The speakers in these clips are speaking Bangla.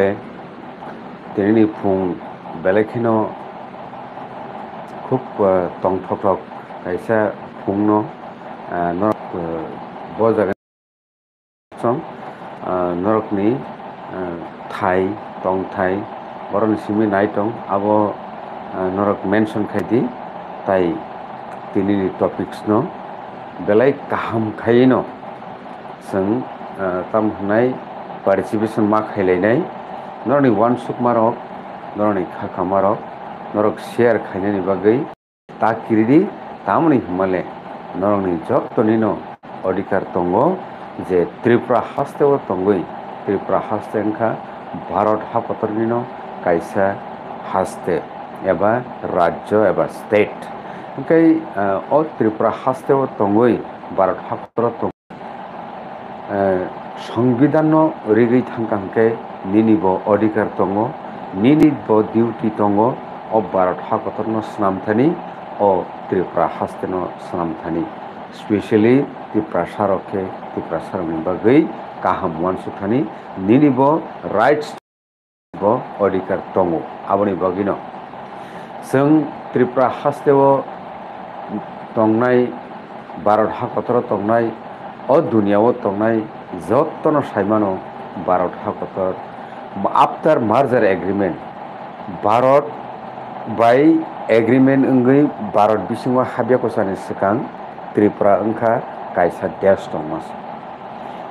থাকিলে তিনি ফুং বেলেগখিনিও খুব টং ঠক ঠক ফুং ন নৰক ঠাই টং ঠাই বৰণ চিমি নাই টং আব নৰক মেনশ্যন খাই দি তাই তিনি টপিকছ ন বেলেগ কাহাম খাই ন হাই পাৰ্টিচিপেশ্যন মা খাইলাইনাই नरनि वानसुक मारक नरनि खाखा मारक नरक सेयार खायनायनि बागै ताकिरिदि तामनि हिमाले नरनि जगतनिनो अधिकार दङ जे त्रिपुरा हास्तेव दङै त्रिपुरा हास्ते ओंखा भारत हाफतरनिनो कायसा हास्ते एबा राज्य एबा स्टेट ओंखाय अ त्रिपुरा हास्तेव दङै भारत हाफतर दङ সংবিধান রিগি থাকাকে নিনিব অধিকার তঙ নিনিব ডিউটি তঙ অ ভারত হাকতন স্নামথানি ও ত্রিপুরা হাস্তেন স্নামথানি স্পেশালি ত্রিপুরা সারকে ত্রিপুরা সারনি বাকি কাহাম মানসুখানি নিনিব রাইটস অধিকার দङ আবনি বগিন जों त्रिपुरा हास्तेव दंनाय भारत हाखतर दंनाय अ दुनियाव दंनाय যত্ন সাইমানো ভারত হাকতর আফটার মার্জার এগ্রিমেন্ট ভারত বাই এগ্রিমেন্ট ওই ভারত বিसिङाव हाबिया कसानि सिगां त्रिपुरा ओंखा कायसा देश दंमासे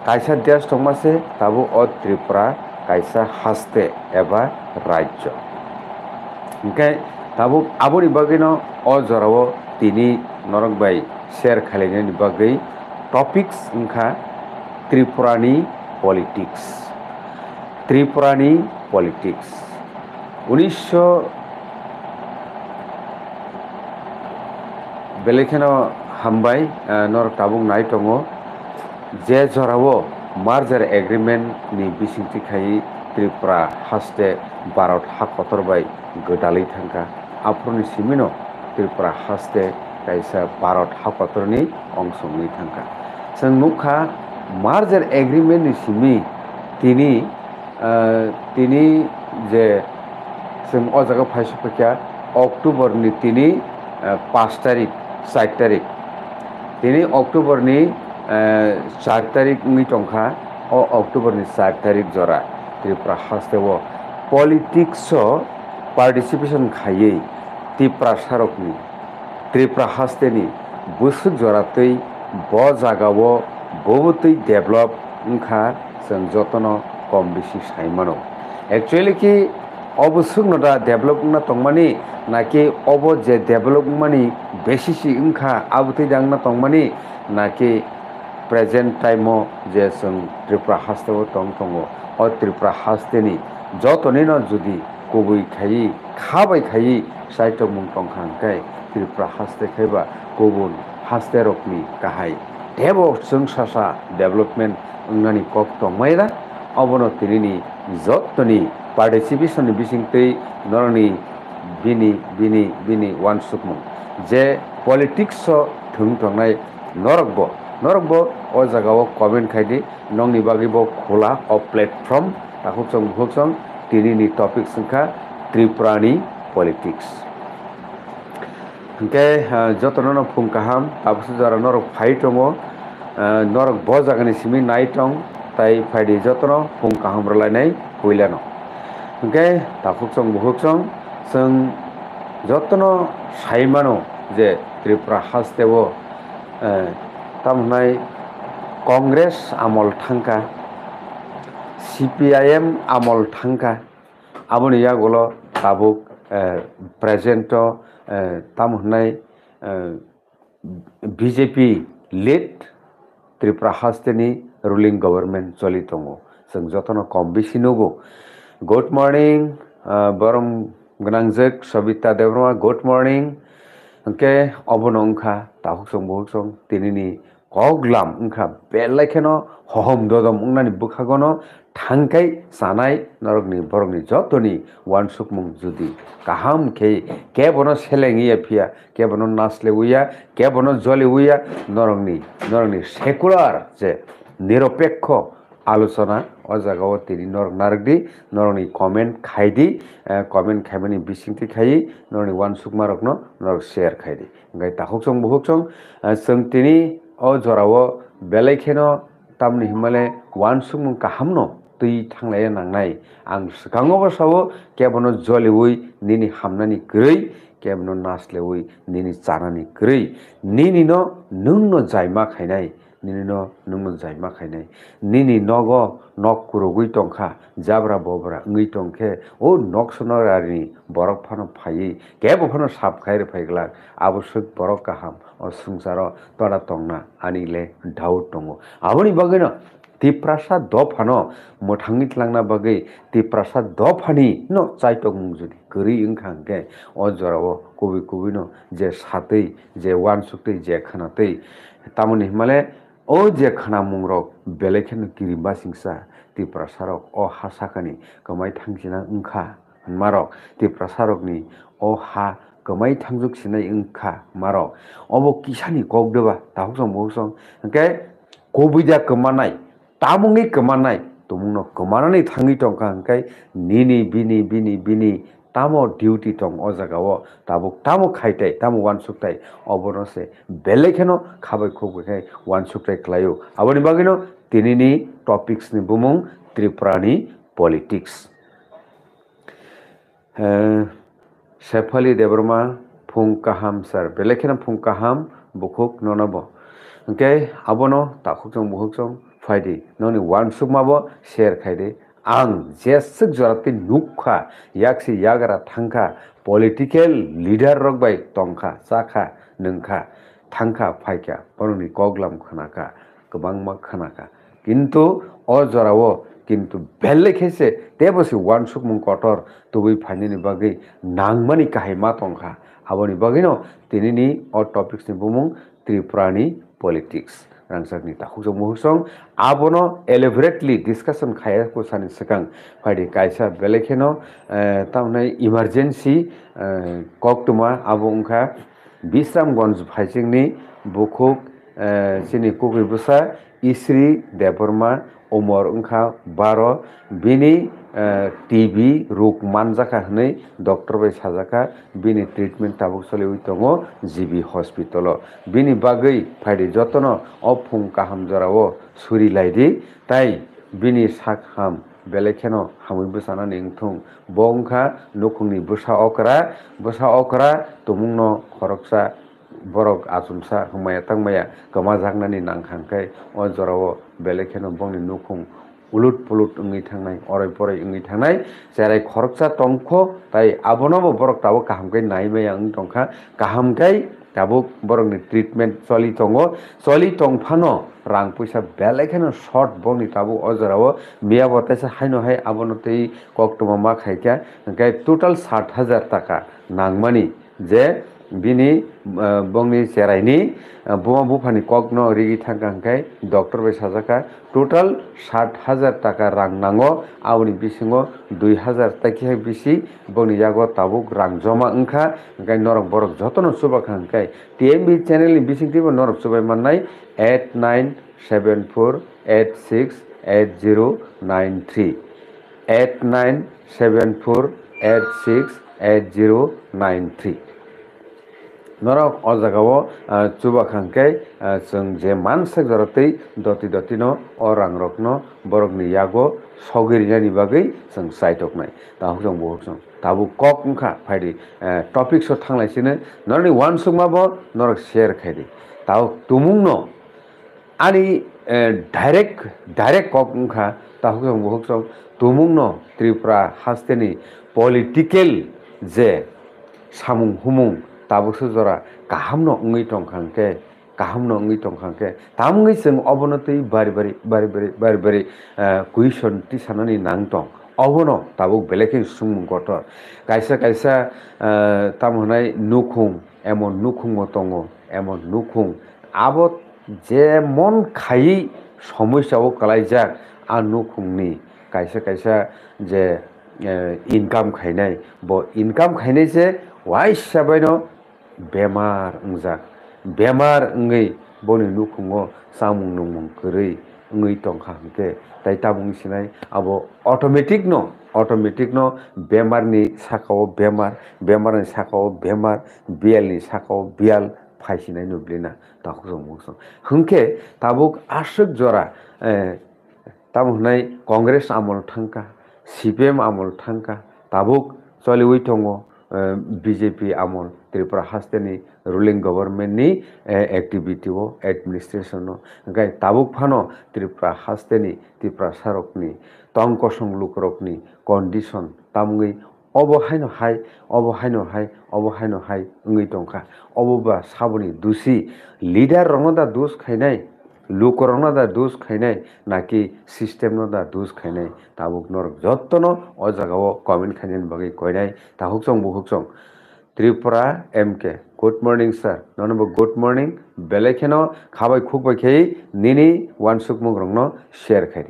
कायसा देश दंमासे दाबो अ त्रिपुरा कायसा हास्ते एबा राज्य ओंखाय दाबो आबोनि बागैनो अ जराव तिनि नरक बाय शेयर खालायनायनि बागै टपिक्स ओंखा ত্রিপুরানি পলিটিক্স ত্রিপুরানি পলিটিক্স উনিশশো বেলেখেনো হামবাই নরক টাবুং নাই দङ जे जरावो मार्जार एग्रिमेन्टनि बिसिंथि खायै त्रिपुरा हास्टे भारत हाखतरबाय गोदालै थांखा आफ्रनि सिमिनो त्रिपुरा हास्टे कायसा भारत हाखतरनि अंशनि थांखा जों नुखा মার্জের এগ্রিমেন্ট হিসেবে তিনি তিনি যে जों अ जायगायाव फायसफैखाया अक्ट'बरनि तिनि पाँच तारिख सात तारिख तिनि अक्ट'बरनि चार तारिखनि टंखा अ अक्ट'बरनि चार तारिख जरा त्रिपुरा हास्थाव पलिटिक्सआव पार्टिसिपेसन खायै त्रिपुरा सारकनि त्रिपुरा हास्थेनि बोसोर जरातै ब जागाव ବହୁତଇ develop ongkha chwng jotono kom bisi sai mano actually ki obo sungno da develop na tongmani naki obo je develop mani besi si ongkha abutei dang na tongmani naki present টাইমও যে সং ত্রিপুরা হাস্তেও টং টং অ ত্রিপুরা হাস্তেনি যতনি ন যদি কবই খাই খাবাই খাই সাইট মুং টংখাংখাই ত্রিপুরা হাস্তে খাইবা কবুন হাস্তে রকমি কাহাই 대복 정사사 데벨롭먼트 응난이 꼭또 뭐이다 어버노티리니 저토니 পার্টিসিপেশন বিশিংতেই নরনি বিনি বিনি বিনি ওয়ান সুকম যে পলিটিক্স থং থংনাই নরকব নরকব ও জায়গাও কমেন্ট খাইদি নংনি বাগিব খোলা অ প্ল্যাটফর্ম তাহু চং ভোগ চং তিনি টপিক সংখ্যা ত্রিপুরানি পলিটিক্স हे जतन न फुं काहाम तार नरक फाइ दङ नरक ब जागोन सिमि नाय दं তাই ফাইডি যত্ন ফুং কাহামলাইনাই কইলেন হে তাফুক চং বহুক চং চং যত্ন সাই মানো যে ত্রিপুরা হাস্তেব তাৰমানে কংগ্ৰেছ আমল থাংকা চি পি আই এম আমল থাংকা আপুনি ইয়াক গল তাবুক প্ৰেজেণ্ট तामहनाय बिजेपि लेट त्रिपुरा हास्तेनि रुलिं गभर्नमेन्ट चलि दङ जों जथन कम बेसि नगौ गुड मर्निं बरम गोनांजोग Sabita Debbarma good morning okay अबनंखा ताहुक सं बहुक सं तिनिनि कग्लाम ओंखा बेलायखेन हहम ददम ओंनानि बोखागन थांकै सानाय नरकनि बरकनि जतनि वान सुकमुङ जुदि काहाम खे के बन सेलेङ या फिया के बन नासले उया के बन जले उया नरकनि नरकनि सेकुलार जे निरपेक्ष आलोचना अ जागाव तिनि नरक नारकदि नरकनि कमेन्ट खाइदि कमेन्ट खाइमानि बिसिंथि खाइ नरकनि वान सुकमा रकन नरक सेयार खाइदि गाय ताखक सं बहुक सं सं तिनि अ जराव बेलेखेन তামনি হিমালয় ওয়ান সুমন কাহাম তুই থাংলাই নাংনাই আং সুখাঙ্গ বসাবো কেবন জলে ওই নিনি হামনানি গ্রই কেবন নাসলে ওই নিনি চানানি গ্রই নিনি ন নুন জাইমা খাইনাই নিনি ন নুন জাইমা খাইনাই নিনি নগ নক কুরগুই টংখা জাবরা ববরা উই টংখে ও নক সনারি বরক ফান ফাই কেব ফান সাপ খাইরে ফাইগলা আবশ্যক বরক কাহাম ও সংসার তড়া টংনা আনিলে ডাউট টঙ্গ আবনি বগিন দীপ্ৰাসাদ দপ হানো মঠাঙি লাগনা বাগৈ দীপ্ৰাসাদ দপ হানি ন চাইটক মোক যদি গৰি ইংখাংকে অজৰাব কবি কবি ন যে চাতেই যে ওৱান চুকেই যে খানাতেই তামানে হিমালে অ যে খানা মোৰক বেলেগ হেন কিৰিম্বা চিংচা দীপ্ৰাসাৰক অ হা চাকানি কমাই থাংচিনা ওংখা মাৰক দীপ্ৰাসাৰকনি অ হা কমাই থাংযুকচিনাই ওংখা মাৰক অব কিছানি কওক দেবা তাহক চং বহুচং কবিদা तामुङै गोमानाय तमुंनो गोमानानै थाङै टंका हंखाय निनि बिनि बिनि बिनि তামো ডিউটি টং অ জাগাও তাবুক তামো খাইটাই তামো ওয়ানসুকটাই অবনসে বেলেগ হেন খাবাই খুবখাই ওয়ানসুকটাই ক্লায়ো আবনি বাগিনো তিনি টপিক্সনি বুমুং ত্রিপুরানি পলিটিক্স সেফালি দেবরমা ফুং কাহাম স্যার বেলেগ হেন ফুং কাহাম বুকুক ননব ওকে আবনো তাকুক চং বুহুক চং फायदे ननि वानसुकमाबो शेर खाइदे आङ जेसुक जराते नुखा याक्सि यागरा थांका, पोलिटिकल लीडर रगबाय तंखा चाखा नोंखा थांका फायख्या परुनी कगलाम खनाका, गोबांमा खनाका, किन्तु अ जरावो কিন্তু বেলে খেসে তেবসে ওয়ানসুক कटर কটর তবুই ফাইনি বাকি নাংমানি কাহিমা তংখা আবনি বাকি ন তিনি অ টপিক্স बुमुङ ত্রিপুরানি पोलिटिक्स रानसारनिता हुजों मुहुसों आबोनो एलिब्रेटली डिस्कशन खायाको सानि सिकां फाइदि कायसा बेलेखेनो तामने इमर्जेन्सी कक्टुमा आबो उंखा बिस्राम गन्ज फाइसिंनि बुखुक सिनि कुकि बुसा इस्री देबरमा उमर उंखा बारो बिनि ಟಿಬಿ ರೋಗ ಮಾನ್ಜಾಕ ಹೈ ಡಕ್ಟರ್ ಬೈ ಸಾಜಾಕ ಬಿನಿ ಟ್ರಿಟ್ಮೆಂಟ್ ತಾಬಕ್ ಸಲಿಹೈ ತङ ಜಿಬಿ হসপিটাল বিনি বাগৈ ফাইডি যতন অফুং কাহাম জরাও সুরি লাইদি তাই বিনি সাক হাম বেলেখেনো হামুই বসানা নিংথুং বংখা নখুংনি বসা অকরা বসা অকরা তমুংন খরকসা borok ajumsa humaya tangmaya kama jaknani nangkhangkai o jorao belekhen bongni nukhung उलुट पुलुट ओंगै थांनाय अराय पराय ओंगै थांनाय जेरै खरकसा तंख ताइ आबनबो बरक दाबो काहामखै नायबाय आं दंखा काहामखै दाबो बरकनि ट्रिटमेन्ट चलि दङ चलि दंफानो रां पयसा बेलेखानो सर्ट बंनि दाबो अजराबो बिया बथायसा हायनोहाय आबनतै कक्टमा मा खायखा ओंखाय टोटाल सात हाजार थाखा नांमानि जे बिनि बंनि जेरायनि बमा बफानि कग्न रिगि थांखांखाय डक्टर बै साजाखा टोटाल सात हाजार टाका रां नांगौ आवनि बिसिङाव दुइ हाजार टाकिहाय बिसि बंनि यागो ताबुक रां जमा ओंखा ओंखाय नरक बरक जतन सुबाखांखाय टिएमबि चेनेलनि बिसिंथिबो नरक सुबाय माननाय eight nine seven four eight six eight zero nine three eight nine seven four eight six eight zero nine three Norok o jagao chuba khangkei chung je mansak jaratei doti doti no o rangrok no borok ni yago sogiri jani bagei chung saitok nai ta hukjong bo hukjong tabu kok wngkha phaidi topic so thanglai sine norni wan sukma bo norok share khaidi tao tumung no ani direct direct kok wngkha ta hukjong bo hukjong tumung no tripura hasteni political je samung humung তাবুসু জরা কাহাম নঙ্গি টংখানকে কাহাম নঙ্গি টংখানকে তামঙ্গি जों অবনতই বারি বারি বারি বারি বারি বারি কুইশন টি সানানি টং অবন তাবুক বেলেকিং সুম গটর কাইসা কাইসা তাম হনাই নুখুং এমন নুখুং তঙ্গ এমন নুখুং যে মন খাই সমস্যাও যাক আর নুখুংনি কাইসা কাইসা যে ইনকাম খাইনাই ব ইনকাম খাইনাই যে ওয়াই হিসাবাইন bemar ngza bemar ngai boni lukungo samung nungmung kuri ngai tong khamte tai tabung sinai abo automatic no automatic no bemar ni sakao bemar bemar ni sakao bemar bial ni sakao bial phai sinai nublina ta khujong mungso hunke tabuk ashak jora tam hunai congress amol thanka cpm amol thanka tabuk চলি উই থঙ বিজেপি আমল ত্রিপুরা হাস্তেনি রুলিং গভর্নমেন্টনি অ্যাক্টিভিটিও অ্যাডমিনিস্ট্রেশনও গাই তাবুক ফানো ত্রিপুরা হাস্তেনি ত্রিপুরা সারকনি তংকসং লুকরকনি কন্ডিশন তামুই অবহাইনো হাই অবহাইনো হাই অবহাইনো হাই ওই টঙ্কা অববা সাবনি দুষি লিডার রঙদা দুষ খাইনাই লুকরণা দা দুষ খাই নাই নাকি সিস্টেম দা দুষ খাই নাই তাবুক নরক যত্ন অ জাগাও কমেন্ট খাইন বগে কই নাই তাহুক চং বুহুক চং ত্রিপুরা এম কে গুড মর্নিং স্যার ননব গুড মর্নিং বেলেখেন খাবাই খুববাই খেয়ে নিনি ওয়ানসুক মুগ্রংন শেয়ার খাই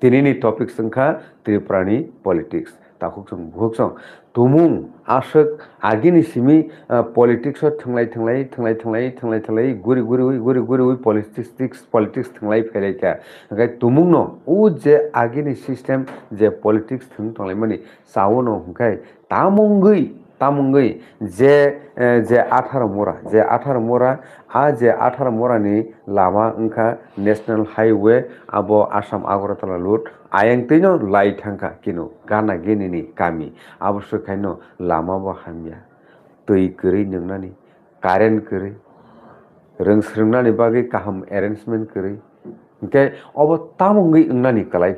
তিনি টপিক সংখ্যা ত্রিপুরানি politics 다국정 무국정 도문 아석 아기니 심이 politics 탕라이 탕라이 탕라이 탕라이 탕라이 탕라이 고리 고리 고리 고리 politics politics 탕라이 페레카 그러니까 도문노 오제 아기니 시스템 제 politics 탕 탕라이 뭐니 사오노 그러니까 다몽그이 তামুঙ্গই যে যে আঠার মোড়া যে আঠার মোড়া আ যে আঠার মোড়ানি লামা ওংখা নেশনাল হাইওয়ে আবো আসাম আগরতলা লুট আয়াংতেইন লাই থাঙ্কা কিনো গানা গেনিনি কামি অবশ্যই খাইনো লামা বা হামিয়া তৈ করি নোংনানি কারেন্ট করি রংস্রংনানি বাকি কাহাম অ্যারেঞ্জমেন্ট করি অব তামুঙ্গই ওংনানি কালাই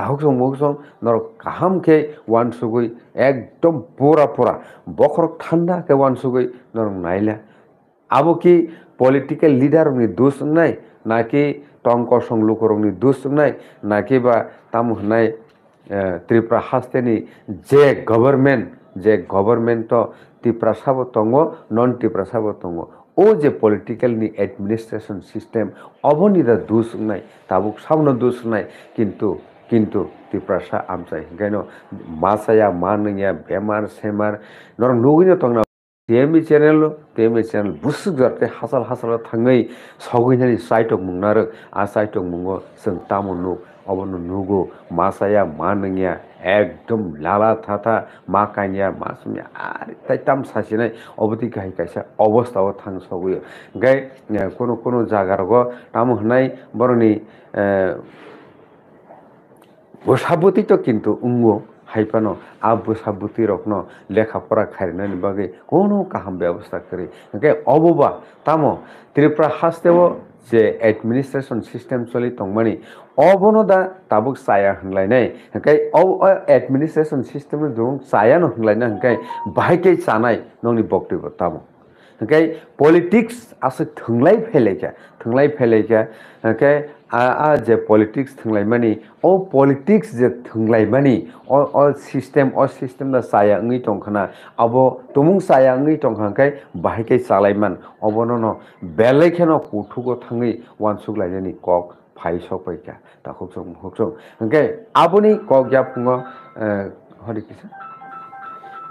তাহক তাহকসং নর কাহাম খে ওয়ান সুগুই একদম পোরা পোরা ঠান্ডা ঠান্ডাকে ওয়ান সুগুই নর নাইলা আবো কি পলিটিক্যাল লিডারনি দোষ নাই নাকি টঙ্ক সংলুকরংনি দোষ নাই নাকি বা তাম হাই ত্রিপুরা হাস্তেনি যে গভর্নমেন্ট যে গভর্নমেন্ট ত্রিপুরা সাব তঙ্গ নন ত্রিপুরা সাব তঙ্গ ও যে পলিটিক্যাল নি অ্যাডমিনিস্ট্রেশন সিস্টেম অবনিদা দোষ নাই তাবুক সামনে দোষ নাই কিন্তু किन्तु बेमार सेमार टिप्रसा आमो मेमार नुना पिएम च्यानल पिएम च्यानल बुसे है सहैना सइटक मुनार सहटक मुख्य जुन तामा न अब नुगो म एकदम लाला थाथा अबति अवस्था थि अब कोनो अवस्थ सोकु जगार तामा हुने বসাবতিত কিন্তু উঙ্গ হাইপানো আব্বু সাব্বুতি রকম লেখাপড়া খারিনানি বাগে কোনো কাহাম ব্যবস্থা করে অববা তাম ত্রিপুরা হাসদেব যে এডমিনিস্ট্রেশন সিস্টেম চলি তংমানি অবনদা তাবুক চায়া হংলাইনাই হংকাই অ এডমিনিস্ট্রেশন সিস্টেম দং চায়া ন হংলাইনা বাইকে বাহাইকে চানাই নংনি বক্তব্য তাম হংকাই পলিটিক্স আসে থংলাই ফেলেকা থংলাই ফেলেকা হংকাই आर जे पोलिटिक्स थोलाइमानी ओ पोलिटिक्स जे थोलाइमानी ओ सिस्टम ओ सिस्टम द साया अंगै टंखना अबो तुमुंग साया अंगै टंखांखै बाहायखै सालायमान अबो नन बेलेखेनो कुठुगो थोंगै वानसुग लाइनानि कक फाइसक पैका ताखुक सम हुक्सम ओंखै आबुनि कक जापुङ हरि किस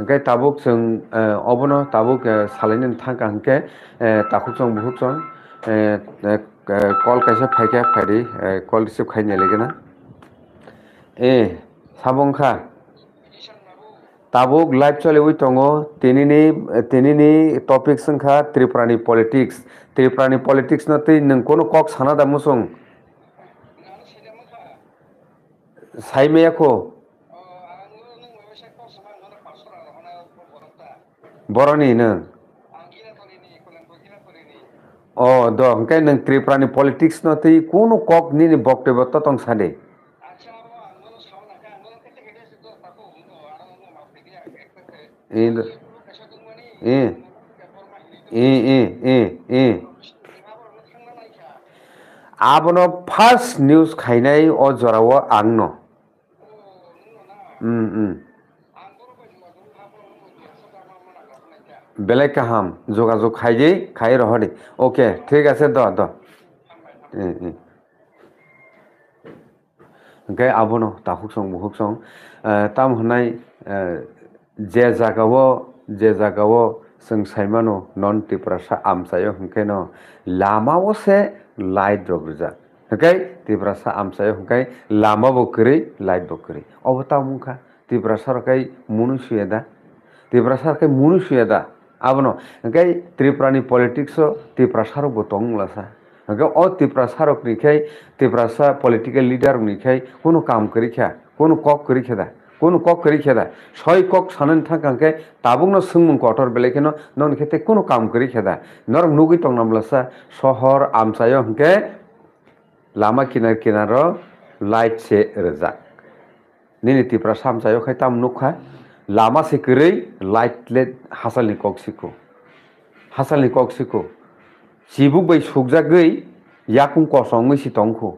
ओंखै ताबुक सों अबो न ताबुक सालायनि थांखांखै ताखुक सम बहुत सम কল कैसे ফাইকা फैरी কল রিসিপ খাই लेगे ना ए साबंखा তাবুক লাইভ চলে উই তঙ্গ তিনি টপিক সংখ্যা ত্রিপুরানি পলিটিক্স ত্রিপুরানি পলিটিক্স নতে কোনো কক সানা দা মুসং সাইমেয়াকো বরনি না 어, 너 그러니까 는 트리프라니 politics 너티 코노 콕 니니 복테 버터 통 사데 인도 예. 예, 예, 예, 예. आपनो फर्स्ट न्यूज खाइनाय अ जराव आंनो उम उम বেলেগ কাহাম যোগাযোগ খাই দেই খাই ৰহ দেই অ'কে ঠিক আছে দ দ আব ন তাহুক চং বহুক চং তাম হনাই যে জাগাব যে জাগাব চাইমা ন নন ত্ৰিপুৰা চা আম চায়ো হংকে ন লামাও চে লাইট ৰগ্ৰজা হেকাই ত্ৰিপুৰা চা আম চায়ো হংকাই লামা বকৰি লাইট বকৰি অৱ তামুখা ত্ৰিপুৰা চাৰকাই মুনু চুয়েদা ত্ৰিপুৰা চাৰকাই মুনু চুয়েদা abono hingkhe triprani politics o tripura sarok bo tongo hingla sa hingkhe o tripura sarok ni khai tripura sa political leader ni khai kono kaam kori kha kono kok kori kheda কোন কক করি খেদা ছয় কক সানেন থাকাকে তাবুং না সুংমুং কটর বেলে কেন নন খেতে কোনো কাম করি খেদা নরম নুগি টং নামলাসা শহর আমসায় হংকে লামা কিনার কিনার লাইট সে রেজাক নিনি তিপ্রা সামসায় খাই তাম নুখা lama sekeri light led hasil ni koksiko, hasil ni koksiko. Sibuk bayi sukjak gay, yakun kosong mesi tongko.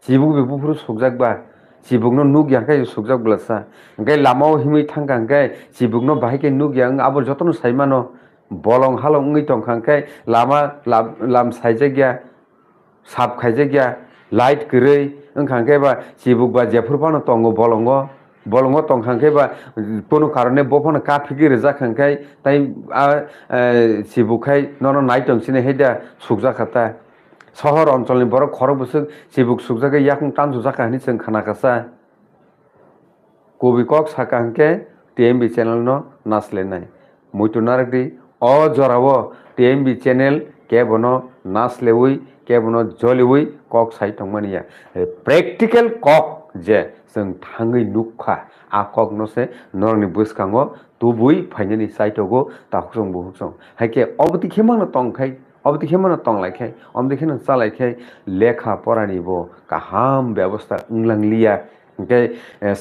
Sibuk bayi bukuru sukjak bay, sibuk no nuk yang kaya sukjak belasah. Angkai lama oh himi thangka angkai sibuk no bayi ke nuk yang abor jatun saimano bolong halong ngi tongka angkai lama lam lam saja gya, sab kaja gya light keri, angkai bay sibuk bayi jepur panu tongko bolongo. বলঙ তংখাংখাই বা কোনো কারণে বফন কা ফিগি রেজাখাংখাই তাই আ সিবুখাই নন নাইটংসিনে হেদা সুখজাখাতা চহর অঞ্চলনি বড় খরক বসে সিবুক সুখজাকে ইয়াকুং টান সুজাখা হিনি চেন খানা কাসা কবি কক সাকাংকে টিএমবি চ্যানেল ন নাসলে নাই মইতু অ অজরাব টিএমবি চ্যানেল কেবন নাসলে উই কেবন জলি উই কক সাইটং মানিয়া প্র্যাকটিক্যাল কক যে जों थाङै नुखा आखक नसे नरनि बुसखाङो दुबुइ फाइनानि साइटगो दाखसं बुहुसं हायके अबदि खेमाङ तंखाय अबदि खेमाङ तंलायखाय अबदि खेन सालायखाय लेखा पराणिबो काहाम व्यवस्था उंलांग लिया के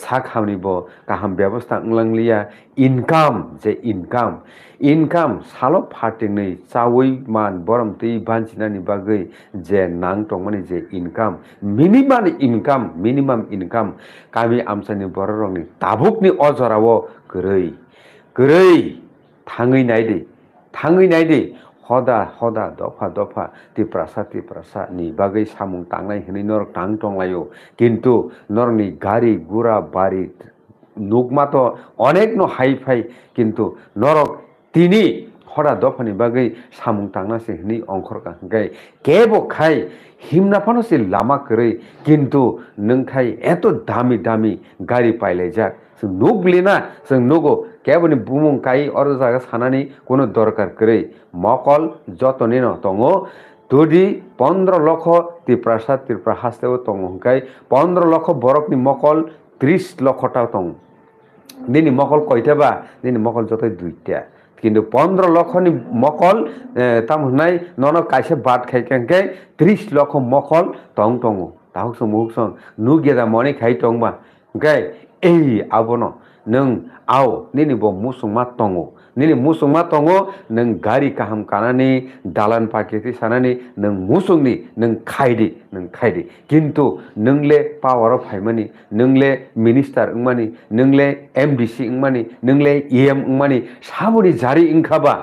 साखाउनिबो काहाम व्यवस्था उंलांग लिया इनकम जे इनकम इनकाम सालो फाटिने चावै मान बरमती बान्छिनानि बागै जे नाङ्टमानि जे income minimum income minimum income कामि आमसानि बर' रंनि दाबुकनि अजराव गोरै गोरै थाङै नायदे थाङै नायदे हदा हदा दफा दफा तिप्रासा तिप्रासा नि बागै सामुं टांनाय होनै नर टां टंलायो किन्तु नरनि गारि गुरा बारि नुगमा त अनेक न हाइ फाइ किन्तु नरक তিনি খৰা দফনি বাগৈ চামুং টাংনাছে হি অংখৰ কাংকাই কেব খাই হিমনাফানছে লামা কৰি কিন্তু নং খাই এত দামী দামী গাড়ী পাইলাই যাক নুগলি না নুগ কেবনি বুমুং কাই অৰু জাগা চানানি কোনো দৰকাৰ কৰি মকল যতনে নতঙ তদি পন্দ্ৰ লক্ষ ত্ৰিপ্ৰাসাদ ত্ৰিপ্ৰা হাস্তেও তং হুকাই পন্দ্ৰ লক্ষ বৰকনি মকল ত্ৰিছ লক্ষটাও তং দিনি মকল কৈ থবা দিনি মকল যতে দুইটা কিন্তু পনেরো লক্ষনি মকল তাম হনাই নন কাইসে বাট খাইকাঙ্কে ত্রিশ লক্ষ মকল টং টং তাহক সং মুহুক সং নু গেদা মনে খাই টংবা গে এই আবন নং আও নিনি ব মুসুমা টঙ্গো निले मुसुङमा तङ नों गारि काहाम कानानि दालान पाकेति सानानि नों मुसुङनि नों खाइदे नों खाइदे किन्तु नोंले पावार फाइमानि नोंले मिनिस्टार ओंमानि नोंले एमडिसि ओंमानि नोंले इएम ओंमानि साबुनि जारि ओंखाबा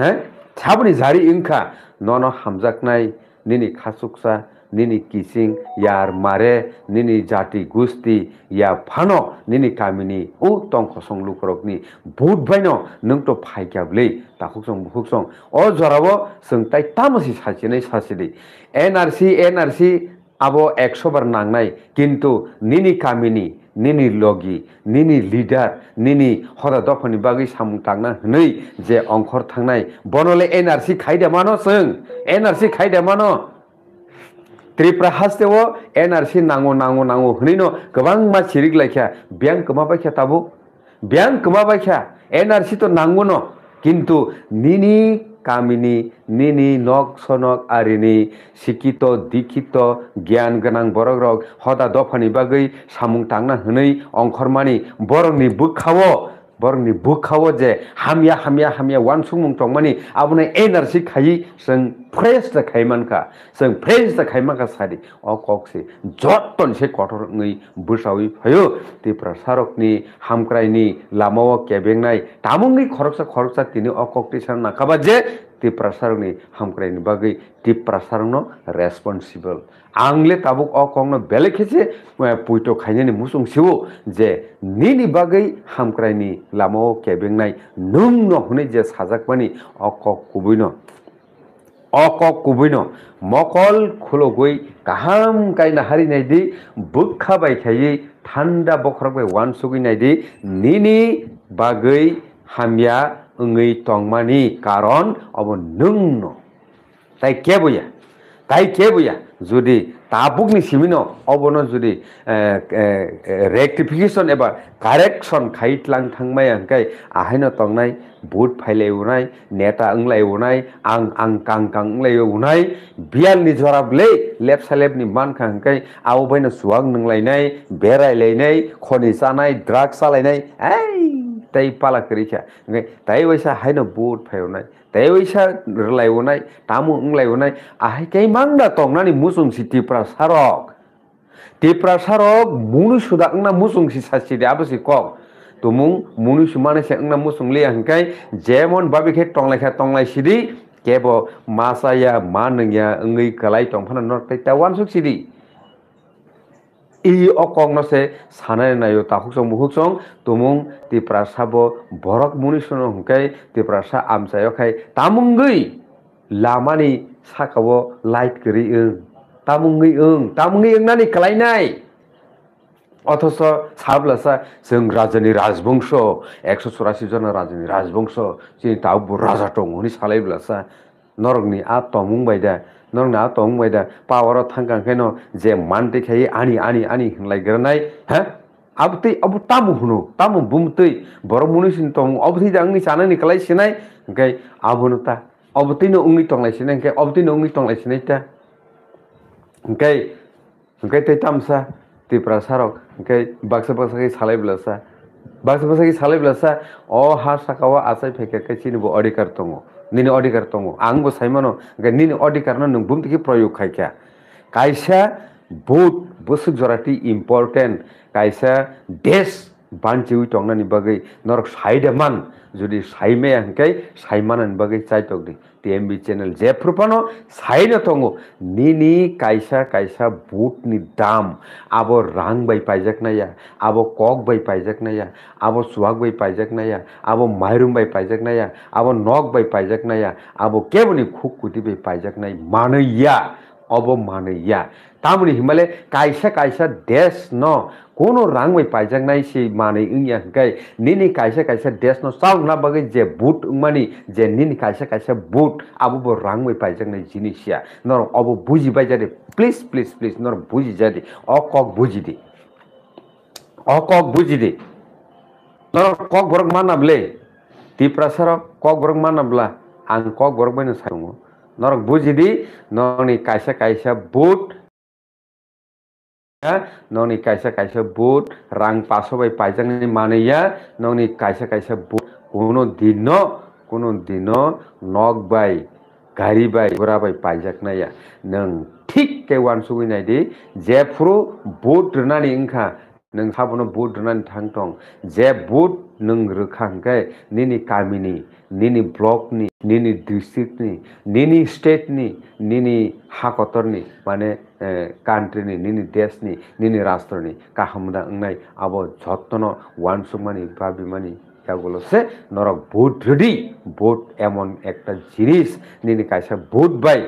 हे साबुनि जारि ओंखा न न हामजाखनाय निनि खासुखसा নিনি কিচিং ইয়াৰ মাৰে নিনি জাতি গোষ্ঠি ইয়াৰ ফান নিনি কামিনী ও তং খচং লোকৰকনি বহুত ভাইন নোংটো ফাইকা বুলি তাকোক চং বুকুক চং অ জৰাব চং তাই তামাচি চাচিনে চাচিলি N R C N R চি আব একশ বাৰ নাংনাই কিন্তু নিনি কামিনী নিনি লগি নিনি লিডাৰ নিনি সদা দফনি বাগৈ চামুং তাংনা হৈ যে অংশৰ থাকনাই বনলে এন আৰ চি খাই দে মান চং এন আৰ চি খাই त्रिपुरा हास्तेव एन आर सि नांगौ नांगौ नांगौ होनैनो गोबां मानसि रिग्लायखा बेंक माबाखा थाबु बेंक माबाखा एन आर सि त नांगौ न किन्तु निनि गामिनि निनि नक सनक आरिनि सिकित दिखित ज्ञान गोनां बरग रग हदा दफानि बागै सामुं थांना होनै अंखरमानि बरंनि बोखाव बरनि बोखाव जे हामिया हामिया हामिया वानसुं मुंथंमानि आबुने एनर्जि खायि सों फ्रेस द खायमानखा सों फ्रेस द खायमानखा सारि अ कक्सि से कठोर नै बुसावै फयो ते प्रसारकनि हामक्रायनि लामाव केबेंनाय तामुङै खरक्सा खरक्सा तिनि अ कक्ति नाखाबा जे ते प्रसारकनि हामक्रायनि बागै ते प्रसारनो रेस्पोंसिबल আংলে তাবুক অ কং ন বেলেগ হেছে পৈত খাইনে মুসং সেও যে নি বাকি হামক্রাই নি লাম কেবেং নাই নং ন হুনে যে সাজাক মানে অক কুবৈন অক কুবৈন মকল খুলো গৈ কাহাম কাই নাহারি নাই দি বুক্ষা বাই খাই ঠান্ডা বখরক বাই ওয়ান সুগি নাই দি নি বাকি হামিয়া অঙ্গি টংমানি কারণ অব নং ন তাই কে বইয়া তাই কে বুঝা যদি তাপুক নিশিমিন অবন যদি ৰেক্টিফিকেশ্যন এবাৰ কাৰেকশ্যন খাই লাং থাংমাই হাংকাই আহিন টংনাই বুট ফাইলাই উনাই নেতা অংলাই উনাই আং আং কাং কাং অংলাই উনাই বিয়াল নিজৰাবলৈ লেপচালেপনি মান হাংকাই আও বাইন চুৱাং নংলাইনাই বেৰাইলাইনাই খনি চানাই ড্ৰাগ চালাইনাই এই tei pala kri cha ngai tai waisa hai no bot phai unai tai waisa rlai unai tamu nglai unai a hai kai mangda tong nani musung si tipra sarok tipra sarok munu suda ngna musung si sasi de abasi kok tumung munu sumane se ngna musung li angkai jemon babi khe tonglai kha tonglai sidi kebo masaya manengya ngai kalai tongphana nor tai tawan suk sidi ই অকংনসে সানাই নাইও তাহুকসং মুহুকসং তুমুং তিপ্রাসা বো বরক মুনিসন হুকাই তিপ্রাসা আমসায় খাই তামুঙ্গই লামানি সাকাবো লাইট করি ওং তামুঙ্গই ওং তামুঙ্গই ওংনানি খালাইনাই অথচ সাবলাসা जों রাজানি রাজবংশ একশো চুরাশি জন রাজানি রাজবংশ जों তাও রাজা টং হনি সালাইব্লাসা নরকনি আ তমুং বাইদা nong na tong mai da power of thang kang no je man te khai ani ani ani lai granai ha abti abu tamu hunu tamu bumtui bor munishin tong abthi jangni chanani kalai sinai kai abunuta abti no ungi tong lai sinai kai abti no ungi tong lai sinai ta kai kai te tamsa ti prasarok kai baksa baksa kai salai blasa baksa baksa kai salai blasa o ha sakawa asai pheke kai chinbo adikar tongo nini odikar tongo angbo saimano nini odikar no nung bumtiki proyog khai kya kaisa both busuk jorati important kaisa desh ban chiu tong na ni bagai norok sai de man jodi sai me angkai sai man an bagai chai tok di tmb channel je prupano sai na tongo ni ni kaisa kaisa boot ni dam abo rang bai paijak na ya abo kok bai paijak na ya abo swag bai paijak na ya abo mairum bai paijak na ya abo nok bai paijak na ya abo kebuni khuk kuti bai paijak na manaya অবমানয়া তামনি হিমালে কাইসা কাইসা দেশ ন কোনো রং ওই পাইজাক নাই সে মানে ইংকে নিনি কাইসে কাইসে দেশ ন সব না বগে যে বুট মানে যে নিন কাইসে কাইসে বুট আবু রং ওই পাইজাক নাই জিনিসিয়া নর অব বুঝি পাই যাদে প্লিজ প্লিজ প্লিজ নর বুঝি যাদে অ কক বুঝি দি অ কক বুঝি দি নর কক বরক মানাবলে দীপ্রাসার কক বরক মানাবলা আং কক বরক বাইন সাইমু নরক বুঝি দি নি বুট नौनि कैसा कैसा बोट रां पासबाय पाइजांनि मानैया नौनि कैसा कैसा बोट कोनो दिन कोनो दिन नग बाय गारि बाय गुरा पाइजाकनाया नों थिग केवान सुगैनायदि जेफ्रु बोट रोनानै ओंखा नों साबनो बोट रोनानै थां दं जे बोट नों रोखांखै নিনি নিনি ব্লক নি ডিস্ট্রিক্ট নি নিনি স্টেট নি নিনি হাকতর নি মানে কান্ট্রি নি নিনি দেশ নি নিনি রাষ্ট্র নি কাহামদা নাই আব যত্ন ভাবি ভাবিমানি এগুলো সে নরক ভোট রেডি ভোট এমন একটা জিনিস নিনি কাইসা ভোট বাই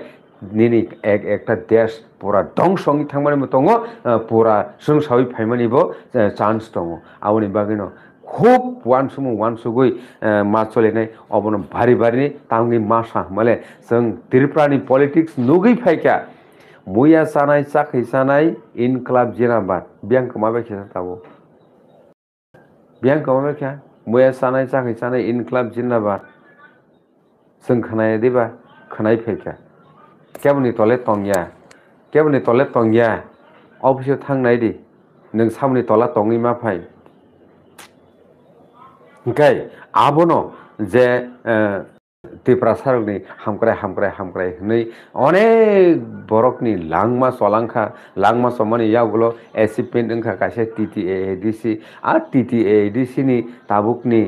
নিনি এক একটা দেশ পুরা সঙ্গে থাকমানি দङ পুরা সংসাবি ফাইমানিব চান্স দङ আবনি বাকি खूब वानसुमु वानसुगै माचलेनै अबनो भारि भारि तांगै मासा मैं जों त्रिपुरानि पलिटिक्स नुगै फायखा मुया सानाय साखै सानाय इनकलाब जिराबाद ब्यांक माबायखा ताबो ब्यांक माबायखा मुया सानाय साखै सानाय इनकलाब जिराबाद जों खोनाय देबा खोनाय फायखा केबनि तले तंया केबनि तले तंया अफिसाव थांनाय दि नों तला तङै मा फाय okay abono je ত্রিপুরা সারকনি হামক্রাই হামক্রাই হামক্রাই হই অনেক বরকনি লাংমা সলাংখা লাংমা সমানি ইয়াগুলো এসিপমেন্ট ওংখা কাছে টিটি এডিসি আর টিটি এডিসি নি তাবুকনি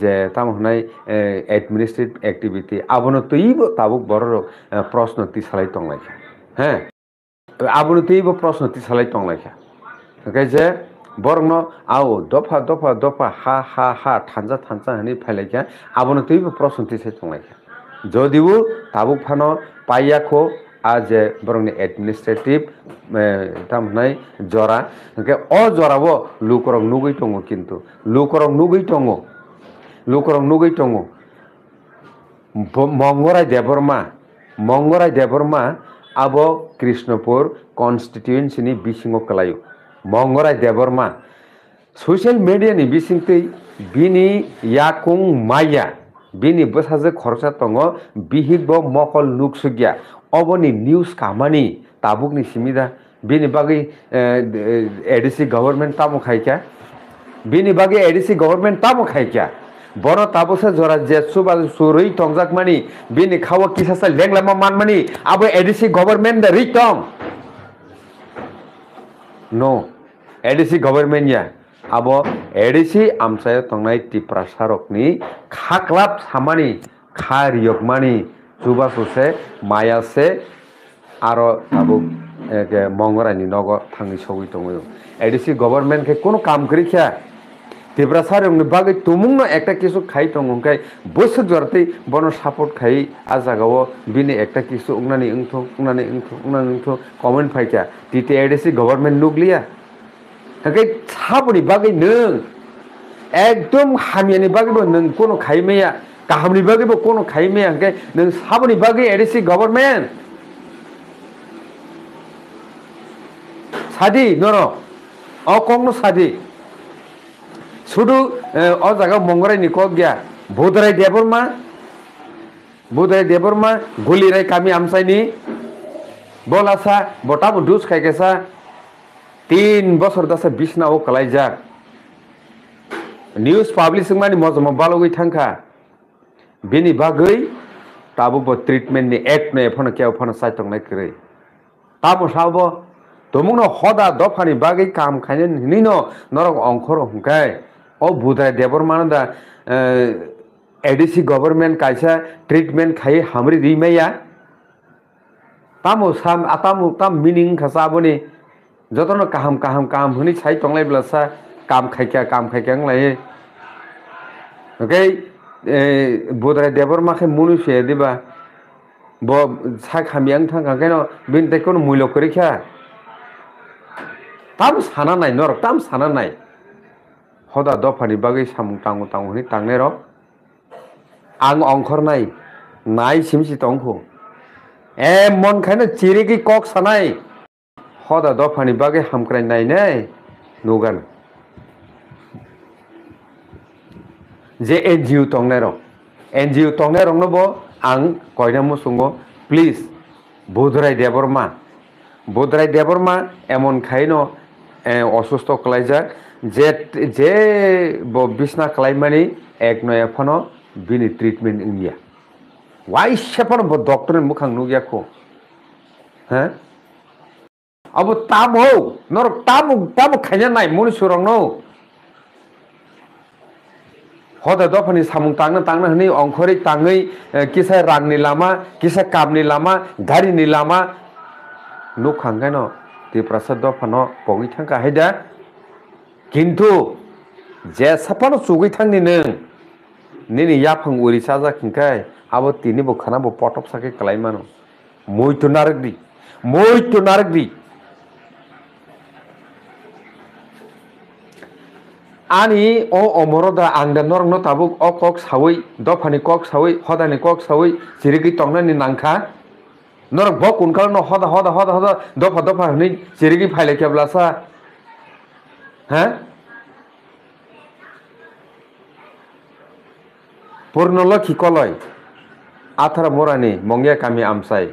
যে তাম হনাই অ্যাডমিনিস্ট্রেটিভ অ্যাক্টিভিটি আবনো তৈব তাবুক বড় প্রশ্ন তি সালাই টংলাইখা হ্যাঁ আবনো তৈব প্রশ্ন তি সালাই টংলাইখা ওকে যে বরং আও দফা দফা দফা হা হা হা ঠাঞ্জা ঠাঞ্জা হানি ফেলাইখা আবনো তুই প্রশ্নতি সে চলাইখা যদিও তাবুক ফানো পাইয়াখো আজ বরং এডমিনিস্ট্রেটিভ তামনাই জরা অজরাবো লুকরং নুগৈ টঙো কিন্তু লুকরং নুগৈ টঙো লুকরং নুগৈ টঙো মঙ্গরায় দেবরমা মঙ্গরায় দেবরমা আবো কৃষ্ণপুর কনস্টিটিউয়েন্সিনি বিসিংহ কালায়ু মংগৰাজ দেৱৰ্মা ছ'চিয়েল মিডিয়া নি বিচিংটি বিনি য়াকুং মাইয়া বিনি বসাজে খৰচা টঙ বিহিব মকল নুকচুগীয়া অৱনি নিউজ কামানি তাবুক নি চিমিদা বিনি বাগে এডিচি গভৰ্ণমেণ্ট তামো খাইকা বিনি বাগে এডিচি গভৰ্ণমেণ্ট তামো খাইকা বৰ তাবছে জৰা জেচু বা চৰৈ টংজাক মানি বিনি খাৱ কিছা চাই লেংলামা মানমানি আবো এডিচি গভৰ্ণমেণ্ট দে ৰিটং No. ADC government ya. Abo ADC amsaya tongnai ti prasarokni khaklap samani khar yokmani jubasuse mayase aro abo মংগরানি নগর থাঙ্গি সবই তো এডিসি গভর্নমেন্টকে কোনো কাম করিখা तेब्रासार हमने बागे तुमुंग ना एक किसो खाई तंगों का बस जरते बनो सपोर्ट खाई आज गावो बिने एक किसो उंगना नहीं उंगथो उंगना नहीं उंगथो उंगना नहीं उंगथो कमेंट फाइचा टीटी एडीसी गवर्नमेंट लुक लिया कहीं छापनी बागे नंग एकदम हामियानी बागे बो नंग कोनो खाई में या कोनो खाई में या नंग बागे नरो कौन শুধু অ জায়গা মঙ্গরাই নিকক গিয়া ভূতরাই দেবর মা ভূতরাই দেবর মা গলিরাই কামি আমসাইনি বল আসা বটাম ডুস খাই গেছা তিন বছর দাসা বিছনা ও কালাই যাক নিউজ পাবলিশিং মানে মজমা বালগৈ থাঙ্কা বিনি বাগৈ তাবো ট্রিটমেন্টনি এক নয় এফানো কে এফানো সাইতংনাই করে তাবো সাবো তমুনো হদা দফানি বাগৈ কাম খাইনে নিনো নরক অংখর হুঙ্কায় भूत है देवर मानदा एडीसी गवर्नमेंट कैसा ट्रीटमेंट खाई हमरी दी में या तामो साम आताम ताम मीनिंग खसा बोनी जतन काम काम काम हुनी छाई तंगलाई ब्लासा काम खाई क्या काम खाई क्या लाए ओके बोधराय देवर माखे मनुष्य दिबा ब सा खामियां थांगा केनो बिन तेकोन मुइलो करिखा ताम साना नाय नर ताम साना नाय সদা দফানি বাকেই সামু টাঙু টাঙু হি টাঙে র আং অংখর নাই নাই সিমসি টংখু এ মন খাইনে চিরে কি কক সানাই সদা দফানি বাকে হামক্রাই নাই নাই নুগান যে এনজিও টংনে র এন জি রং নব আং কইনা মো সুঙ্গ প্লিজ বুধরাই দেবর বুধরাই দেবর মা এমন খাইন অসুস্থ কলাই जेबो बिसना खालामनानै एक नयाफानो बिनि ट्रिटमेन्ट गैया वाइसेफानो बो डक्टर मोखां नुगियाखौ हा अब ताम हो नर ताम ताम खाइना नाय मुनि सुरंनो হদা দফানি সামুং তাংনা তাংনা হনি অংখরে তাঙই কিসা রাংনি লামা কিসা কামনি লামা গাড়িনি লামা নুখাঙ্গাইন তে প্রসাদ দফানো পগি থাঙ্কা হাইদা কিন্তু jesapano sugui thangni nung nini yaphang uri saja kingkai abo tini bo khana bo potop sake kalai mano moi to naragri moi to naragri ani o omoroda angda norno tabuk o kok sawai dofani kok sawai hodani kok sawai sirigi tongna ni nangkha norok bok unkal no hoda hoda hoda hoda dofa dofa hni sirigi phaile keblasa হ্যাঁ পূর্ণলক্ষী কলয় আথার মরানি মঙ্গিয়া কামি আমসাই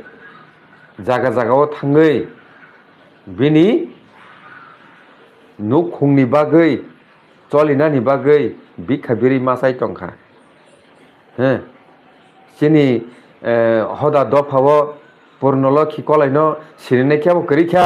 জাগা জাগাও থাङै बिनि न' खुंनि बागै चलिनानि बागै बि खाबिरि मासाय टंखा हो सिनि हदा दफाव पूर्णलखि कलायन सिरिनाय खेबो करिखा